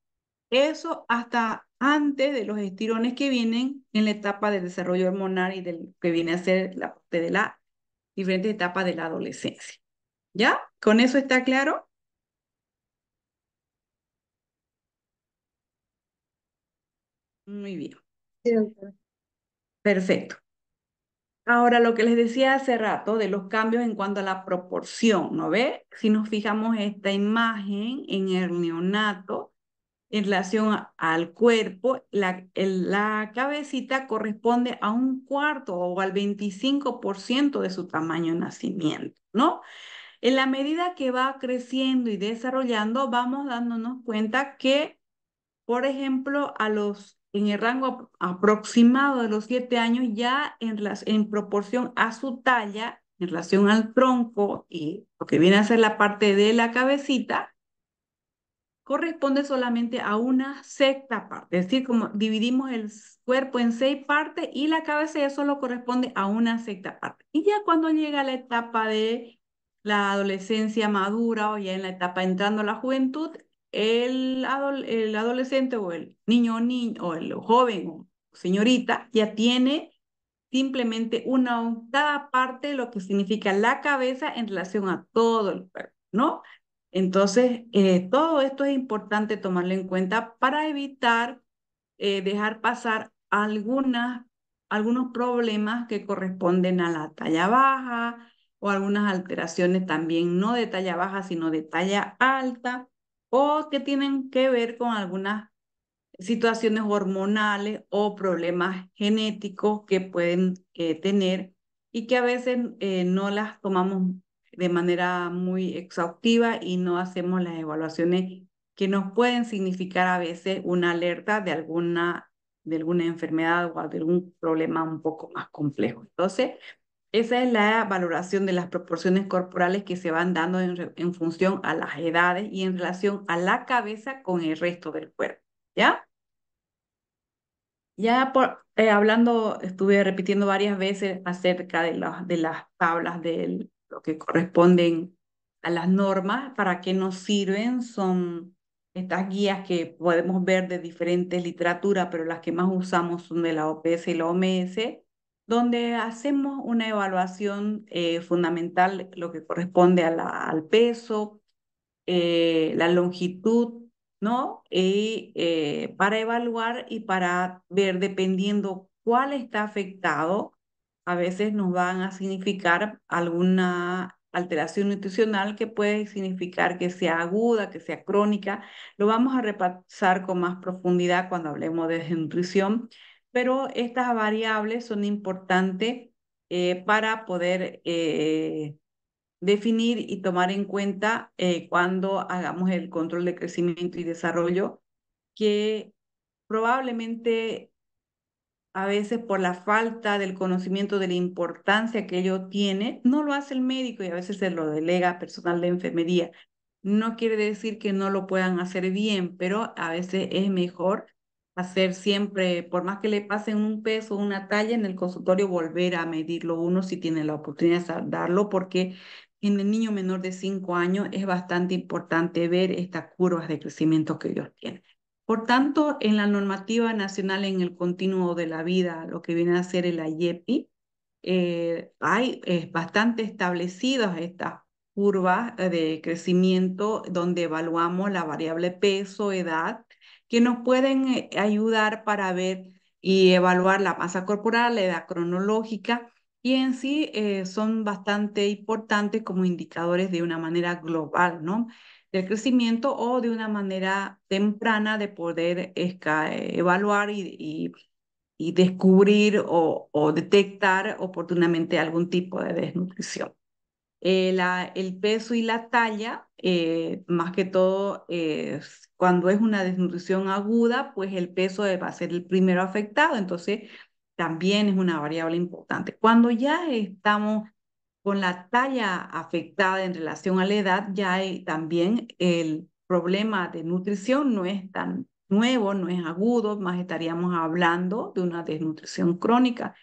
Eso hasta antes de los estirones que vienen en la etapa de desarrollo hormonal y del que viene a ser la parte de la diferente etapa de la adolescencia. ¿Ya? ¿Con eso está claro? Muy bien. Perfecto. Ahora, lo que les decía hace rato de los cambios en cuanto a la proporción, ¿no ve? Si nos fijamos esta imagen en el neonato, en relación al cuerpo, la, la cabecita corresponde a un cuarto o al 25% de su tamaño de nacimiento, ¿no? En la medida que va creciendo y desarrollando, vamos dándonos cuenta que, por ejemplo, a los en el rango aproximado de los siete años, ya en, las, en proporción a su talla, en relación al tronco y lo que viene a ser la parte de la cabecita, corresponde solamente a una sexta parte. Es decir, como dividimos el cuerpo en seis partes y la cabeza ya solo corresponde a una sexta parte. Y ya cuando llega la etapa de la adolescencia madura o ya en la etapa entrando a la juventud, el, adolescente o el niño o, o el joven o señorita ya tiene simplemente una octava parte de lo que significa la cabeza en relación a todo el cuerpo, ¿no? Entonces, eh, todo esto es importante tomarlo en cuenta para evitar eh, dejar pasar algunas, algunos problemas que corresponden a la talla baja o algunas alteraciones también no de talla baja, sino de talla alta o que tienen que ver con algunas situaciones hormonales o problemas genéticos que pueden eh, tener y que a veces eh, no las tomamos de manera muy exhaustiva y no hacemos las evaluaciones que nos pueden significar a veces una alerta de alguna, de alguna enfermedad o de algún problema un poco más complejo. Entonces, esa es la valoración de las proporciones corporales que se van dando en, función a las edades y en relación a la cabeza con el resto del cuerpo. ¿Ya? Ya eh, hablando, estuve repitiendo varias veces acerca de, las de las tablas de lo que corresponden a las normas, para qué nos sirven, son estas guías que podemos ver de diferentes literaturas, pero las que más usamos son de la OPS y la OMS donde hacemos una evaluación eh, fundamental, lo que corresponde al peso, eh, la longitud, ¿no? Y eh, para evaluar y para ver, dependiendo cuál está afectado, a veces nos van a significar alguna alteración nutricional que puede significar que sea aguda, que sea crónica. Lo vamos a repasar con más profundidad cuando hablemos de desnutrición pero estas variables son importantes eh, para poder eh, definir y tomar en cuenta eh, cuando hagamos el control de crecimiento y desarrollo, que probablemente a veces por la falta del conocimiento de la importancia que ello tiene, no lo hace el médico y a veces se lo delega personal de enfermería. No quiere decir que no lo puedan hacer bien, pero a veces es mejor hacer siempre, por más que le pasen un peso, una talla en el consultorio, volver a medirlo uno si tiene la oportunidad de darlo, porque en el niño menor de cinco años es bastante importante ver estas curvas de crecimiento que ellos tienen. Por tanto, en la normativa nacional en el continuo de la vida, lo que viene a ser el IEPI, e eh, hay es bastante establecidas estas curvas eh, de crecimiento donde evaluamos la variable peso, edad, que nos pueden eh, ayudar para ver y evaluar la masa corporal, la edad cronológica y en sí eh, son bastante importantes como indicadores de una manera global, ¿no? Del crecimiento o de una manera temprana de poder eh, evaluar y, descubrir o detectar oportunamente algún tipo de desnutrición. Eh, el peso y la talla, eh, más que todo, eh, cuando es una desnutrición aguda, pues el peso va a ser el primero afectado, entonces también es una variable importante. Cuando ya estamos con la talla afectada en relación a la edad, ya hay, también el problema de nutrición no es tan nuevo, no es agudo, más estaríamos hablando de una desnutrición crónica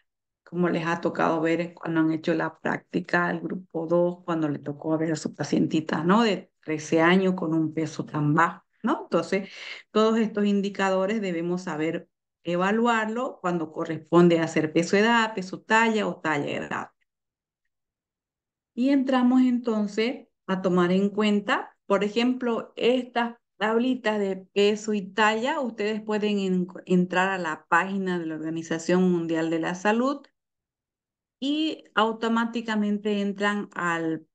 como les ha tocado ver cuando han hecho la práctica al grupo 2, cuando le tocó ver a su pacientita, ¿no? De 13 años con un peso tan bajo, ¿no? Entonces, todos estos indicadores debemos saber evaluarlo cuando corresponde hacer peso edad, peso talla o talla edad. Y entramos entonces a tomar en cuenta, por ejemplo, estas tablitas de peso y talla, ustedes pueden entrar a la página de la Organización Mundial de la Salud y automáticamente entran al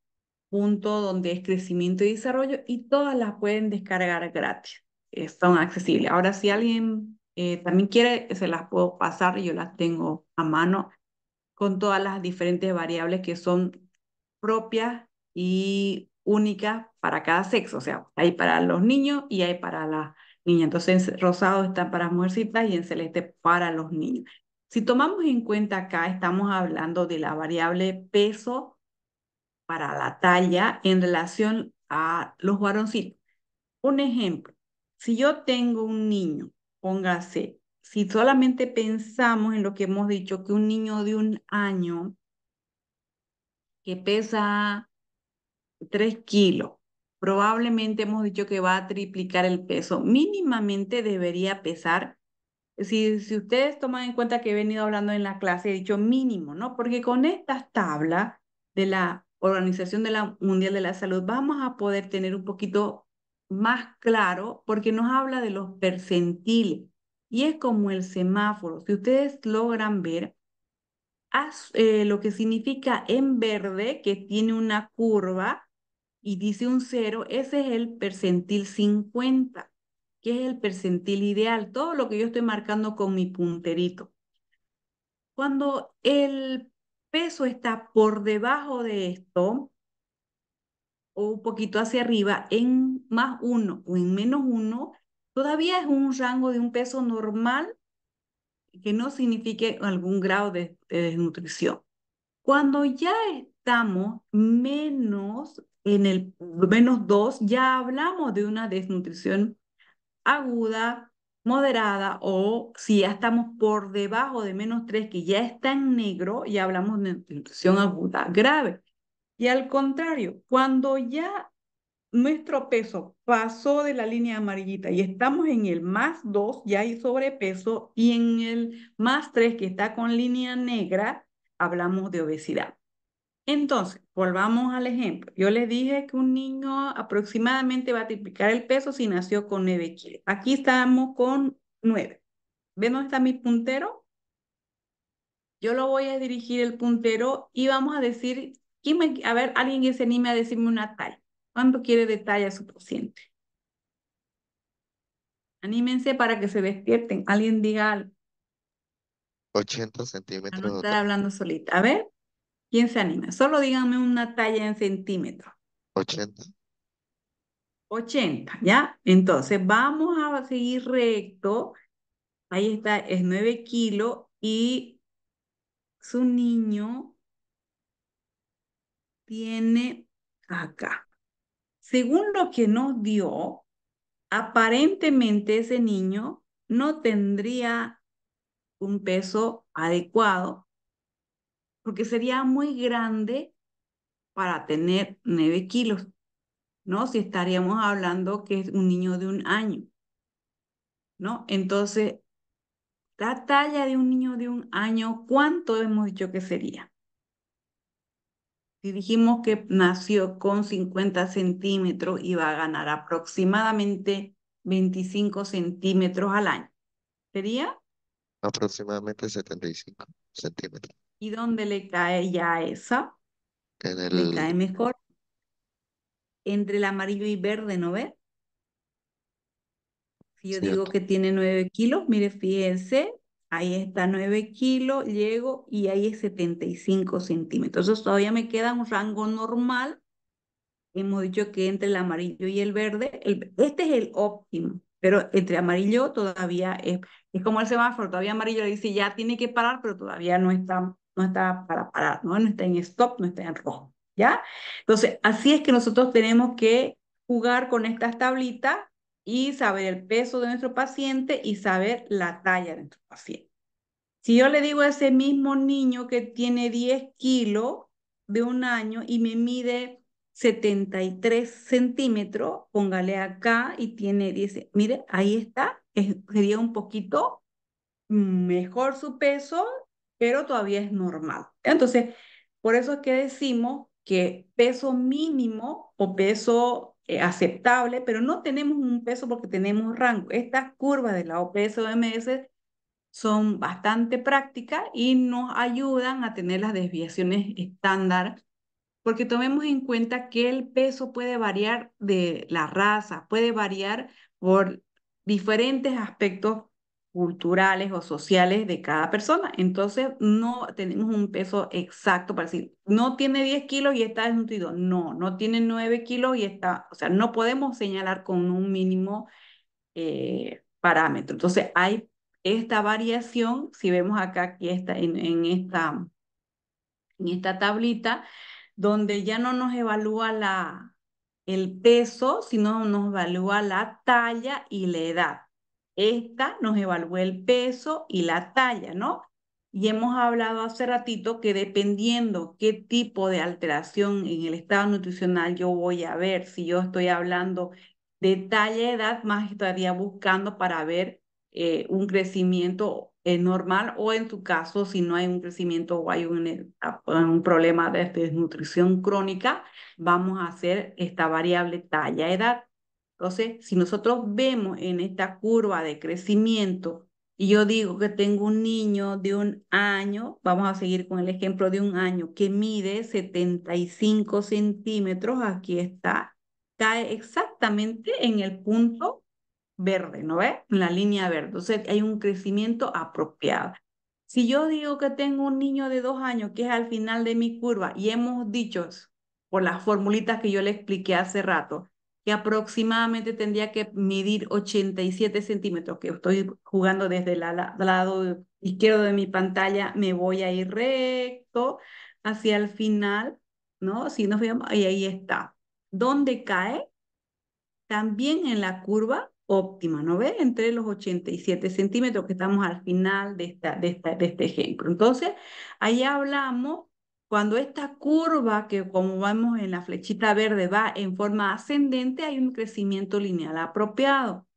punto donde es crecimiento y desarrollo y todas las pueden descargar gratis. Eh, son accesibles. Ahora, si alguien eh, también quiere, eh, se las puedo pasar, yo las tengo a mano con todas las diferentes variables que son propias y únicas para cada sexo. O sea, hay para los niños y hay para las niñas. Entonces, en rosado está para mujercitas y en celeste para los niños. Si tomamos en cuenta acá, estamos hablando de la variable peso para la talla en relación a los varoncitos. Un ejemplo, si yo tengo un niño, póngase, si solamente pensamos en lo que hemos dicho, que un niño de un año que pesa 3 kilos, probablemente hemos dicho que va a triplicar el peso, mínimamente debería pesar si, ustedes toman en cuenta que he venido hablando en la clase, he dicho mínimo, ¿no? Porque con estas tablas de la Organización de la Mundial de la Salud vamos a poder tener un poquito más claro porque nos habla de los percentiles y es como el semáforo. Si ustedes logran ver eh, lo que significa en verde, que tiene una curva y dice un cero, ese es el percentil 50 que es el percentil ideal, todo lo que yo estoy marcando con mi punterito. Cuando el peso está por debajo de esto, o un poquito hacia arriba, en más uno o en menos uno, todavía es un rango de un peso normal que no signifique algún grado de, desnutrición. Cuando ya estamos menos en el menos dos ya hablamos de una desnutrición aguda, moderada o si ya estamos por debajo de menos 3, que ya está en negro, y hablamos de nutrición aguda grave. Y al contrario, cuando ya nuestro peso pasó de la línea amarillita y estamos en el más 2, ya hay sobrepeso, y en el más 3, que está con línea negra, hablamos de obesidad. Entonces, volvamos al ejemplo. Yo les dije que un niño aproximadamente va a triplicar el peso si nació con 9 kilos. Aquí estamos con 9. ¿Ven dónde está mi puntero? Yo lo voy a dirigir el puntero y vamos a decir, a ver, alguien que se anime a decirme una talla. ¿Cuánto quiere de talla su paciente? Anímense para que se despierten. Alguien diga algo. 80 centímetros. No estar hablando solita. A ver. ¿Quién se anima? Solo díganme una talla en centímetros. 80. 80, ¿ya? Entonces vamos a seguir recto. Ahí está, es 9 kilos y su niño tiene acá. Según lo que nos dio, aparentemente ese niño no tendría un peso adecuado porque sería muy grande para tener 9 kilos, ¿no? Si estaríamos hablando que es un niño de un año, ¿no? Entonces, la talla de un niño de un año, ¿cuánto hemos dicho que sería? Si dijimos que nació con 50 centímetros y va a ganar aproximadamente 25 centímetros al año, ¿sería? Aproximadamente 75 centímetros. ¿Y dónde le cae ya esa? Le cae mejor. Entre el amarillo y verde, ¿no ve? Si yo digo que tiene 9 kilos, mire, fíjense, ahí está 9 kilos, llego y ahí es 75 centímetros. Entonces todavía me queda un rango normal. Hemos dicho que entre el amarillo y el verde, este es el óptimo, pero entre amarillo todavía es, es como el semáforo, todavía amarillo le dice ya tiene que parar, pero todavía no está no está para parar, ¿no? está en stop, no está en rojo, ¿ya? Entonces, así es que nosotros tenemos que jugar con estas tablitas y saber el peso de nuestro paciente y saber la talla de nuestro paciente. Si yo le digo a ese mismo niño que tiene 10 kilos de un año y me mide 73 centímetros, póngale acá y tiene, 10, mire, ahí está, sería un poquito mm, mejor su peso pero todavía es normal. Entonces, por eso es que decimos que peso mínimo o peso eh, aceptable, pero no tenemos un peso porque tenemos rango. Estas curvas de la OPS OMS son bastante prácticas y nos ayudan a tener las desviaciones estándar, porque tomemos en cuenta que el peso puede variar de la raza, puede variar por diferentes aspectos culturales o sociales de cada persona. Entonces, no tenemos un peso exacto para decir, no tiene 10 kilos y está desnutrido. No, no tiene 9 kilos y está, o sea, no podemos señalar con un mínimo eh, parámetro. Entonces, hay esta variación, si vemos acá aquí está en, en, esta, en esta tablita, donde ya no nos evalúa la, el peso, sino nos evalúa la talla y la edad. Esta nos evalúa el peso y la talla, ¿no? Y hemos hablado hace ratito que dependiendo qué tipo de alteración en el estado nutricional yo voy a ver, si yo estoy hablando de talla edad, más estaría buscando para ver eh, un crecimiento eh, normal o en tu caso, si no hay un crecimiento o hay un eh, problema de desnutrición crónica, vamos a hacer esta variable talla edad. Entonces, si nosotros vemos en esta curva de crecimiento, y yo digo que tengo un niño de un año, vamos a seguir con el ejemplo de un año, que mide 75 centímetros, aquí está, cae exactamente en el punto verde, ¿no ves? En la línea verde. Entonces, hay un crecimiento apropiado. Si yo digo que tengo un niño de dos años, que es al final de mi curva, y hemos dicho, por las formulitas que yo le expliqué hace rato, que aproximadamente tendría que medir 87 centímetros, que estoy jugando desde el lado izquierdo de mi pantalla, me voy a ir recto hacia el final, ¿no? Si nos vemos, y ahí está. ¿Dónde cae? También en la curva óptima, ¿no ves Entre los 87 centímetros que estamos al final de, de, esta, de este ejemplo. Entonces, ahí hablamos cuando esta curva, que como vemos en la flechita verde, va en forma ascendente, hay un crecimiento lineal apropiado.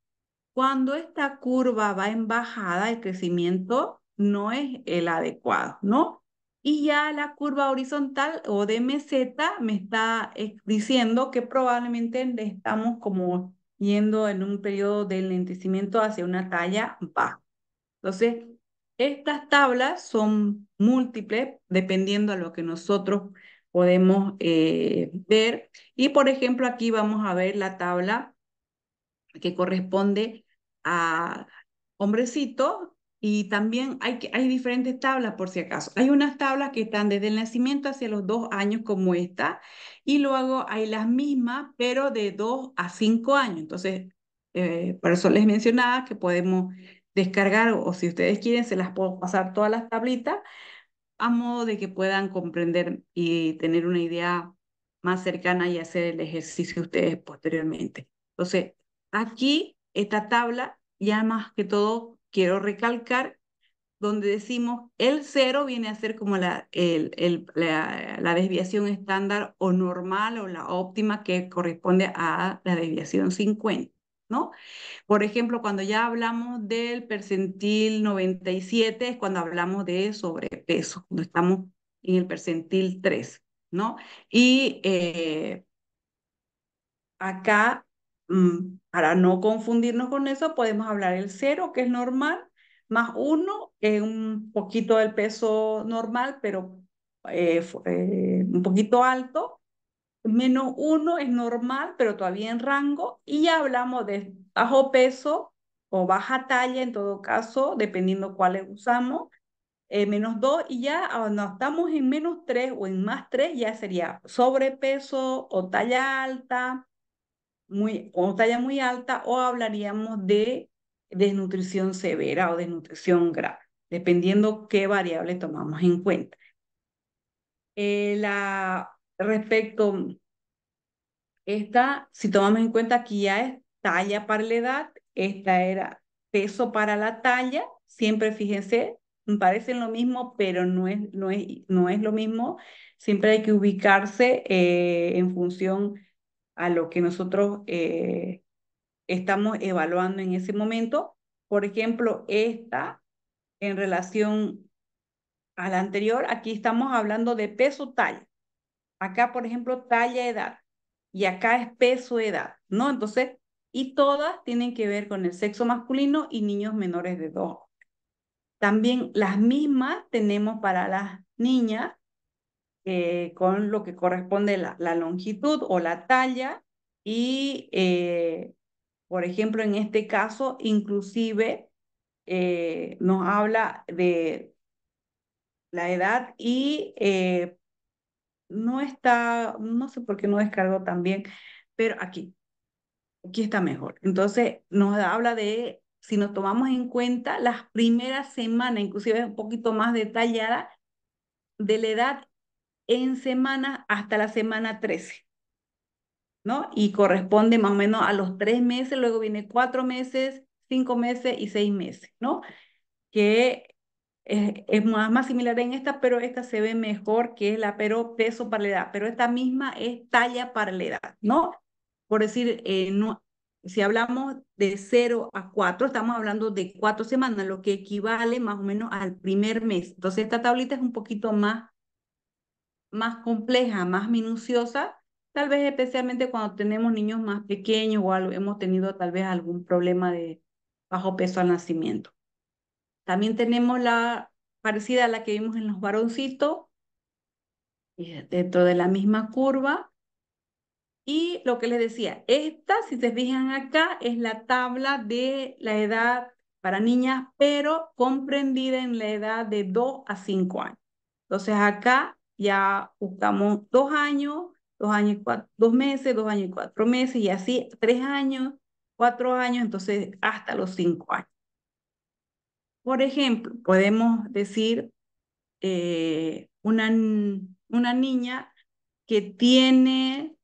Cuando esta curva va en bajada, el crecimiento no es el adecuado, ¿no? Y ya la curva horizontal o de meseta me está eh, diciendo que probablemente estamos como yendo en un periodo de lentecimiento hacia una talla baja. Entonces, estas tablas son múltiples dependiendo a lo que nosotros podemos eh, ver. Y por ejemplo, aquí vamos a ver la tabla que corresponde a hombrecito y también hay, hay diferentes tablas por si acaso. Hay unas tablas que están desde el nacimiento hacia los dos años como esta y luego hay las mismas pero de dos a cinco años. Entonces, eh, por eso les mencionaba que podemos descargar o si ustedes quieren se las puedo pasar todas las tablitas a modo de que puedan comprender y tener una idea más cercana y hacer el ejercicio ustedes posteriormente. Entonces, aquí esta tabla, ya más que todo quiero recalcar, donde decimos el cero viene a ser como la, el, la, desviación estándar o normal o la óptima que corresponde a la desviación 50. ¿no? Por ejemplo, cuando ya hablamos del percentil 97 es cuando hablamos de sobrepeso, cuando estamos en el percentil 3, ¿no? Y eh, acá, mm, para no confundirnos con eso, podemos hablar del 0, que es normal, más 1, que es un poquito del peso normal, pero eh, eh, un poquito alto, menos uno es normal, pero todavía en rango, y ya hablamos de bajo peso o baja talla, en todo caso, dependiendo cuáles usamos, eh, menos dos y ya cuando estamos en menos tres o en más tres, ya sería sobrepeso o talla alta, muy, o talla muy alta, o hablaríamos de desnutrición severa o desnutrición grave, dependiendo qué variable tomamos en cuenta. Eh, la respecto esta, si tomamos en cuenta que ya es talla para la edad, esta era peso para la talla, siempre fíjense, parecen lo mismo, pero no es, no es, no es lo mismo, siempre hay que ubicarse eh, en función a lo que nosotros eh, estamos evaluando en ese momento. Por ejemplo, esta en relación a la anterior, aquí estamos hablando de peso talla. Acá, por ejemplo, talla edad y acá es peso edad, ¿no? Entonces, y todas tienen que ver con el sexo masculino y niños menores de dos. También las mismas tenemos para las niñas eh, con lo que corresponde la, longitud o la talla y, eh, por ejemplo, en este caso, inclusive eh, nos habla de la edad y no está, no sé por qué no descargó tan pero aquí, aquí está mejor. Entonces nos habla de, si nos tomamos en cuenta las primeras semanas, inclusive es un poquito más detallada, de la edad en semana hasta la semana 13. ¿no? Y corresponde más o menos a los tres meses, luego viene cuatro meses, cinco meses y seis meses, ¿no? Que eh, es, más, similar en esta, pero esta se ve mejor que la, pero peso para la edad, pero esta misma es talla para la edad, ¿no? Por decir, eh, no, si hablamos de 0 a 4, estamos hablando de 4 semanas, lo que equivale más o menos al primer mes. Entonces, esta tablita es un poquito más, más compleja, más minuciosa, tal vez especialmente cuando tenemos niños más pequeños o hemos tenido tal vez algún problema de bajo peso al nacimiento. También tenemos la parecida a la que vimos en los varoncitos, eh, dentro de la misma curva. Y lo que les decía, esta, si se fijan acá, es la tabla de la edad para niñas, pero comprendida en la edad de 2 a 5 años. Entonces acá ya buscamos 2 años, 2 años 2 meses, 2 años y 4 meses, y así 3 años, 4 años, entonces hasta los 5 años. Por ejemplo, podemos decir eh, una, una niña que tiene,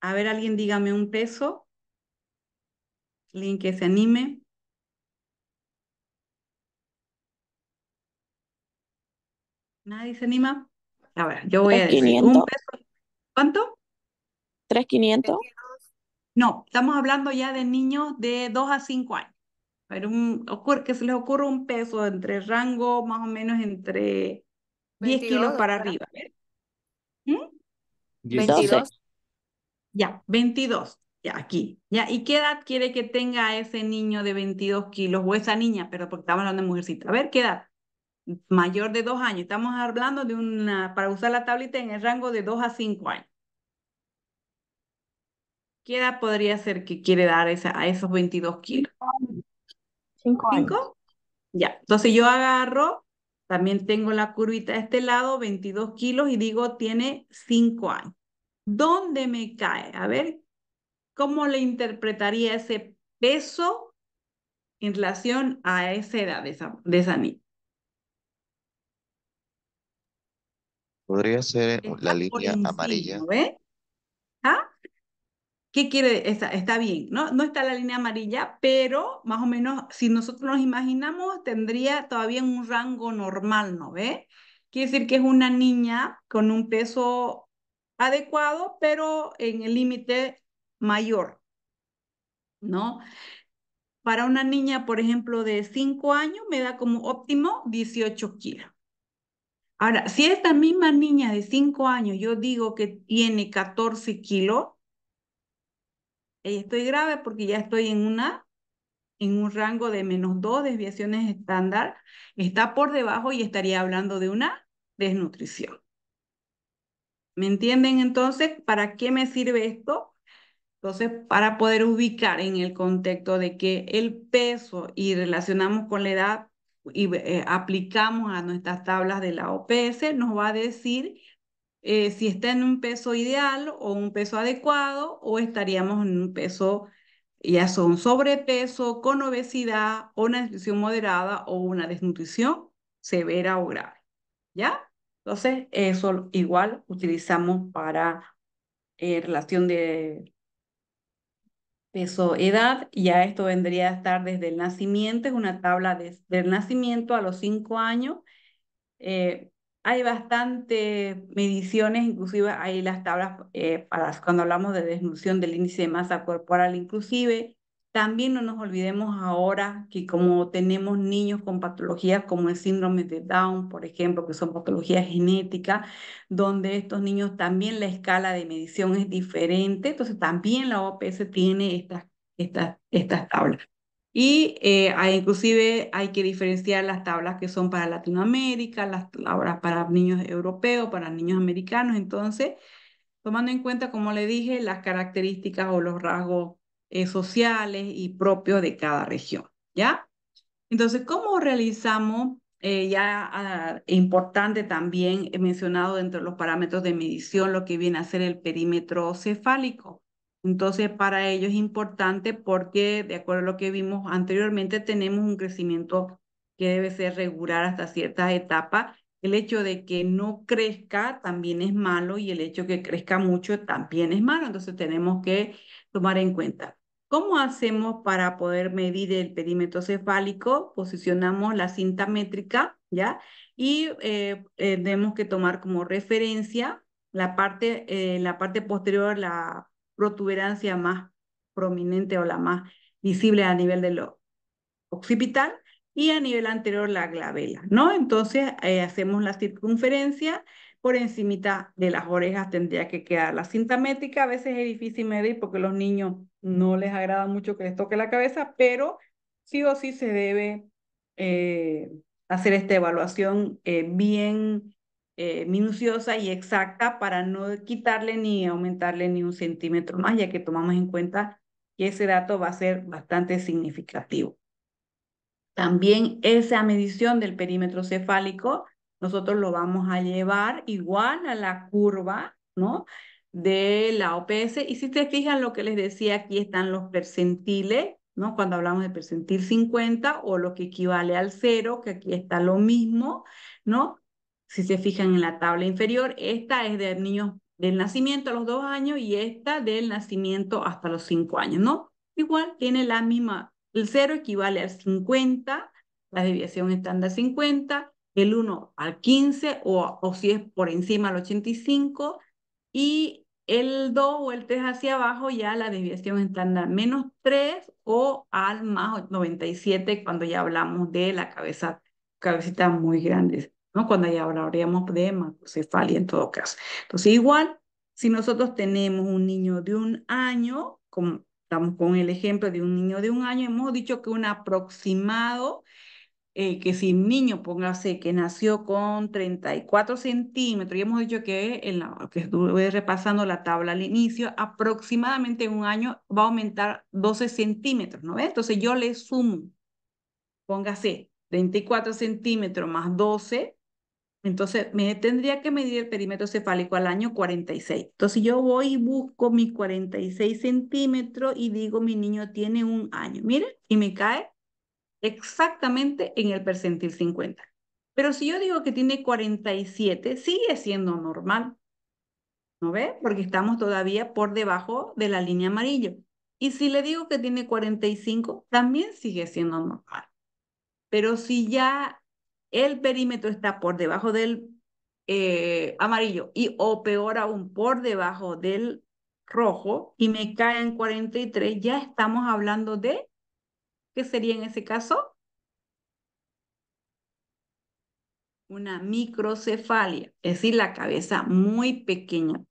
a ver, alguien dígame un peso, alguien que se anime. ¿Nadie se anima? A ver, yo voy a decir un peso. ¿Cuánto? 3.500. No, estamos hablando ya de niños de dos a cinco años. A un, que se les ocurra un peso entre rango más o menos entre 10 kilos para arriba. 22. ¿Mm? Ya, 22. Ya, aquí. Ya, ¿y qué edad quiere que tenga ese niño de 22 kilos o esa niña? Pero porque estamos hablando de mujercita. A ver, ¿qué edad? Mayor de 2 años. Estamos hablando de una, para usar la tablita en el rango de 2 a 5 años. ¿Qué edad podría ser que quiere dar esa, a esos 22 kilos? Cinco Ya, entonces yo agarro, también tengo la curvita de este lado, 22 kilos, y digo, tiene cinco años. ¿Dónde me cae? A ver, ¿cómo le interpretaría ese peso en relación a esa edad de esa, niña? Podría ser la línea amarilla. ¿Ah? ¿Qué quiere? Está, está bien, ¿no? No está la línea amarilla, pero más o menos, si nosotros nos imaginamos, tendría todavía un rango normal, ¿no ve? Quiere decir que es una niña con un peso adecuado, pero en el límite mayor, ¿no? Para una niña, por ejemplo, de 5 años, me da como óptimo 18 kilos. Ahora, si esta misma niña de 5 años, yo digo que tiene 14 kilos, eh, estoy grave porque ya estoy en una en un rango de menos dos desviaciones estándar, está por debajo y estaría hablando de una desnutrición. ¿Me entienden entonces para qué me sirve esto? Entonces, para poder ubicar en el contexto de que el peso y relacionamos con la edad y eh, aplicamos a nuestras tablas de la OPS, nos va a decir eh, si está en un peso ideal o un peso adecuado o estaríamos en un peso ya son sobrepeso, con obesidad, o una desnutrición moderada o una desnutrición severa o grave. ¿Ya? Entonces, eso igual utilizamos para eh, relación de peso-edad. Ya esto vendría a estar desde el nacimiento, es una tabla de, del nacimiento a los cinco años. Eh, hay bastantes mediciones, inclusive hay las tablas eh, para cuando hablamos de desnutrición del índice de masa corporal, inclusive. También no nos olvidemos ahora que como tenemos niños con patologías como el síndrome de Down, por ejemplo, que son patologías genéticas, donde estos niños también la escala de medición es diferente, entonces también la OPS tiene estas, estas, estas tablas. Y eh, hay, inclusive hay que diferenciar las tablas que son para Latinoamérica, las tablas para niños europeos, para niños americanos. Entonces, tomando en cuenta, como le dije, las características o los rasgos eh, sociales y propios de cada región, ¿ya? Entonces, ¿cómo realizamos? Eh, ya ah, importante también he mencionado dentro de los parámetros de medición lo que viene a ser el perímetro cefálico. Entonces, para ello es importante porque, de acuerdo a lo que vimos anteriormente, tenemos un crecimiento que debe ser regular hasta ciertas etapas. El hecho de que no crezca también es malo y el hecho de que crezca mucho también es malo. Entonces, tenemos que tomar en cuenta. ¿Cómo hacemos para poder medir el perímetro cefálico? Posicionamos la cinta métrica, ¿ya? Y eh, eh, tenemos que tomar como referencia la parte, eh, la parte posterior, la protuberancia más prominente o la más visible a nivel de lo occipital y a nivel anterior la glabela, ¿no? Entonces eh, hacemos la circunferencia por encima de las orejas tendría que quedar la cinta a veces es difícil medir porque a los niños no les agrada mucho que les toque la cabeza, pero sí o sí se debe eh, hacer esta evaluación eh, bien eh, minuciosa y exacta para no quitarle ni aumentarle ni un centímetro más, ya que tomamos en cuenta que ese dato va a ser bastante significativo. También esa medición del perímetro cefálico, nosotros lo vamos a llevar igual a la curva, ¿no? De la OPS. Y si te fijan lo que les decía, aquí están los percentiles, ¿no? Cuando hablamos de percentil 50 o lo que equivale al cero, que aquí está lo mismo, ¿no? Si se fijan en la tabla inferior, esta es de niños del nacimiento a los dos años y esta del nacimiento hasta los cinco años, ¿no? Igual tiene la misma, el 0 equivale al 50, la desviación estándar 50, el 1 al 15 o, si es por encima al 85 y el 2 o el 3 hacia abajo ya la desviación estándar menos 3 o al más 97 cuando ya hablamos de la cabeza, cabecita muy grandes. Cuando ya hablaríamos de macrocefalia en todo caso. Entonces, igual, si nosotros tenemos un niño de un año, como estamos con el ejemplo de un niño de un año, hemos dicho que un aproximado, eh, que si un niño, póngase, que nació con 34 centímetros, y hemos dicho que, en la, que estuve repasando la tabla al inicio, aproximadamente un año va a aumentar 12 centímetros, ¿no ves? Entonces yo le sumo, póngase, 34 centímetros más 12, entonces, me tendría que medir el perímetro cefálico al año 46. Entonces, yo voy y busco mi 46 centímetros y digo, mi niño tiene un año. mire y me cae exactamente en el percentil 50. Pero si yo digo que tiene 47, sigue siendo normal. ¿No ve? Porque estamos todavía por debajo de la línea amarilla. Y si le digo que tiene 45, también sigue siendo normal. Pero si ya el perímetro está por debajo del eh, amarillo y o peor aún por debajo del rojo y me cae en 43, ya estamos hablando de, ¿qué sería en ese caso? Una microcefalia, es decir, la cabeza muy pequeña.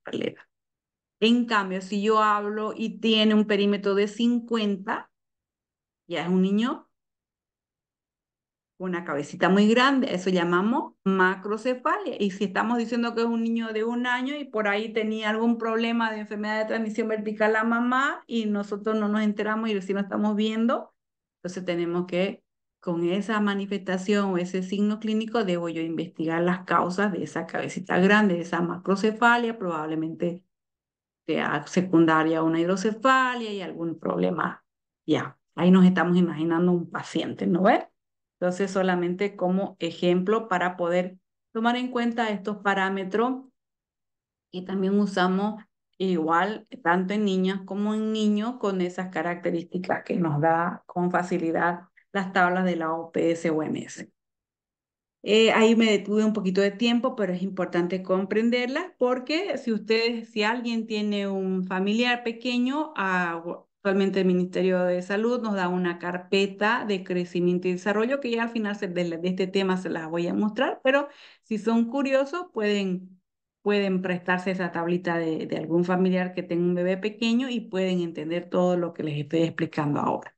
En cambio, si yo hablo y tiene un perímetro de 50, ya es un niño una cabecita muy grande, eso llamamos macrocefalia. Y si estamos diciendo que es un niño de un año y por ahí tenía algún problema de enfermedad de transmisión vertical a mamá y nosotros no nos enteramos y si no estamos viendo, entonces tenemos que, con esa manifestación o ese signo clínico, debo yo investigar las causas de esa cabecita grande, de esa macrocefalia, probablemente sea secundaria a una hidrocefalia y algún problema. Ya, ahí nos estamos imaginando un paciente, ¿no ves? Entonces, solamente como ejemplo para poder tomar en cuenta estos parámetros y también usamos igual tanto en niñas como en niños con esas características que nos da con facilidad las tablas de la OPS OMS. Eh, ahí me detuve un poquito de tiempo, pero es importante comprenderlas porque si ustedes, si alguien tiene un familiar pequeño, Actualmente el Ministerio de Salud nos da una carpeta de crecimiento y desarrollo que ya al final de, este tema se las voy a mostrar, pero si son curiosos pueden, pueden prestarse esa tablita de, de algún familiar que tenga un bebé pequeño y pueden entender todo lo que les estoy explicando ahora.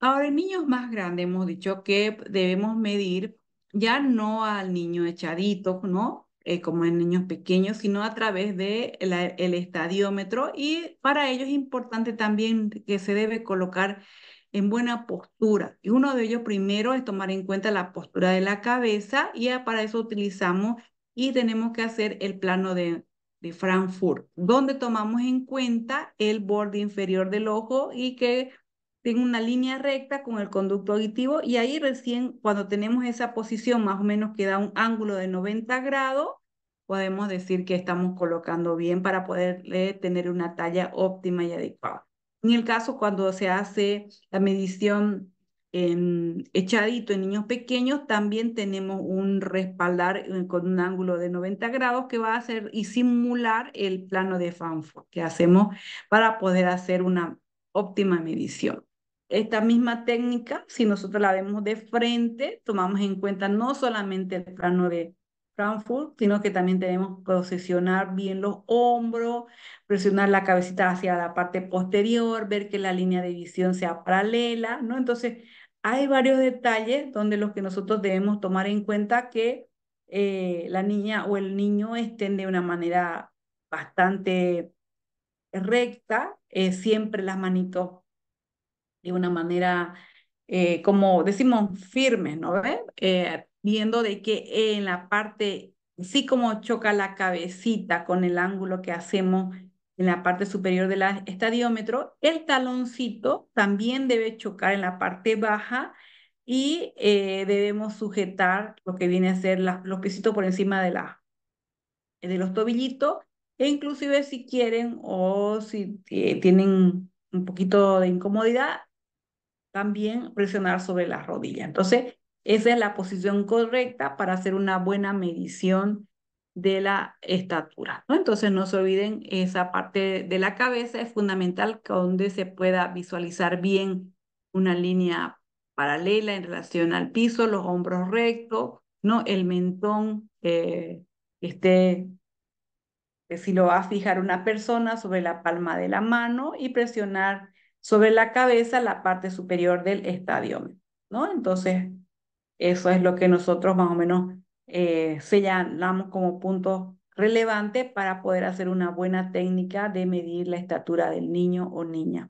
Ahora, en niños más grandes hemos dicho que debemos medir ya no al niño echadito, ¿no? Eh, como en niños pequeños, sino a través del de el estadiómetro. Y para ello es importante también que se debe colocar en buena postura. Y uno de ellos primero es tomar en cuenta la postura de la cabeza y para eso utilizamos y tenemos que hacer el plano de, de Frankfurt, donde tomamos en cuenta el borde inferior del ojo y que tengo una línea recta con el conducto auditivo y ahí recién cuando tenemos esa posición más o menos que da un ángulo de 90 grados, podemos decir que estamos colocando bien para poder eh, tener una talla óptima y adecuada. En el caso cuando se hace la medición en em, echadito en niños pequeños, también tenemos un respaldar eh, con un ángulo de 90 grados que va a hacer y simular el plano de Fanford que hacemos para poder hacer una óptima medición. Esta misma técnica, si nosotros la vemos de frente, tomamos en cuenta no solamente el plano de Frankfurt, sino que también tenemos que posicionar bien los hombros, presionar la cabecita hacia la parte posterior, ver que la línea de visión sea paralela, ¿no? Entonces, hay varios detalles donde los que nosotros debemos tomar en cuenta que eh, la niña o el niño estén de una manera bastante recta, eh, siempre las manitos de una manera, eh, como decimos, firme, ¿no? Eh, viendo de que en la parte, sí como choca la cabecita con el ángulo que hacemos en la parte superior del estadiómetro, el taloncito también debe chocar en la parte baja y eh, debemos sujetar lo que viene a ser los pisitos por encima de, la, de los tobillitos e inclusive si quieren o si eh, tienen un poquito de incomodidad, también presionar sobre la rodilla. Entonces, esa es la posición correcta para hacer una buena medición de la estatura. ¿no? Entonces, no se olviden, esa parte de la cabeza es fundamental donde se pueda visualizar bien una línea paralela en relación al piso, los hombros rectos, ¿no? el mentón eh, esté si lo va a fijar una persona sobre la palma de la mano y presionar sobre la cabeza la parte superior del estadio, ¿no? Entonces, eso es lo que nosotros más o menos eh, señalamos como punto relevante para poder hacer una buena técnica de medir la estatura del niño o niña.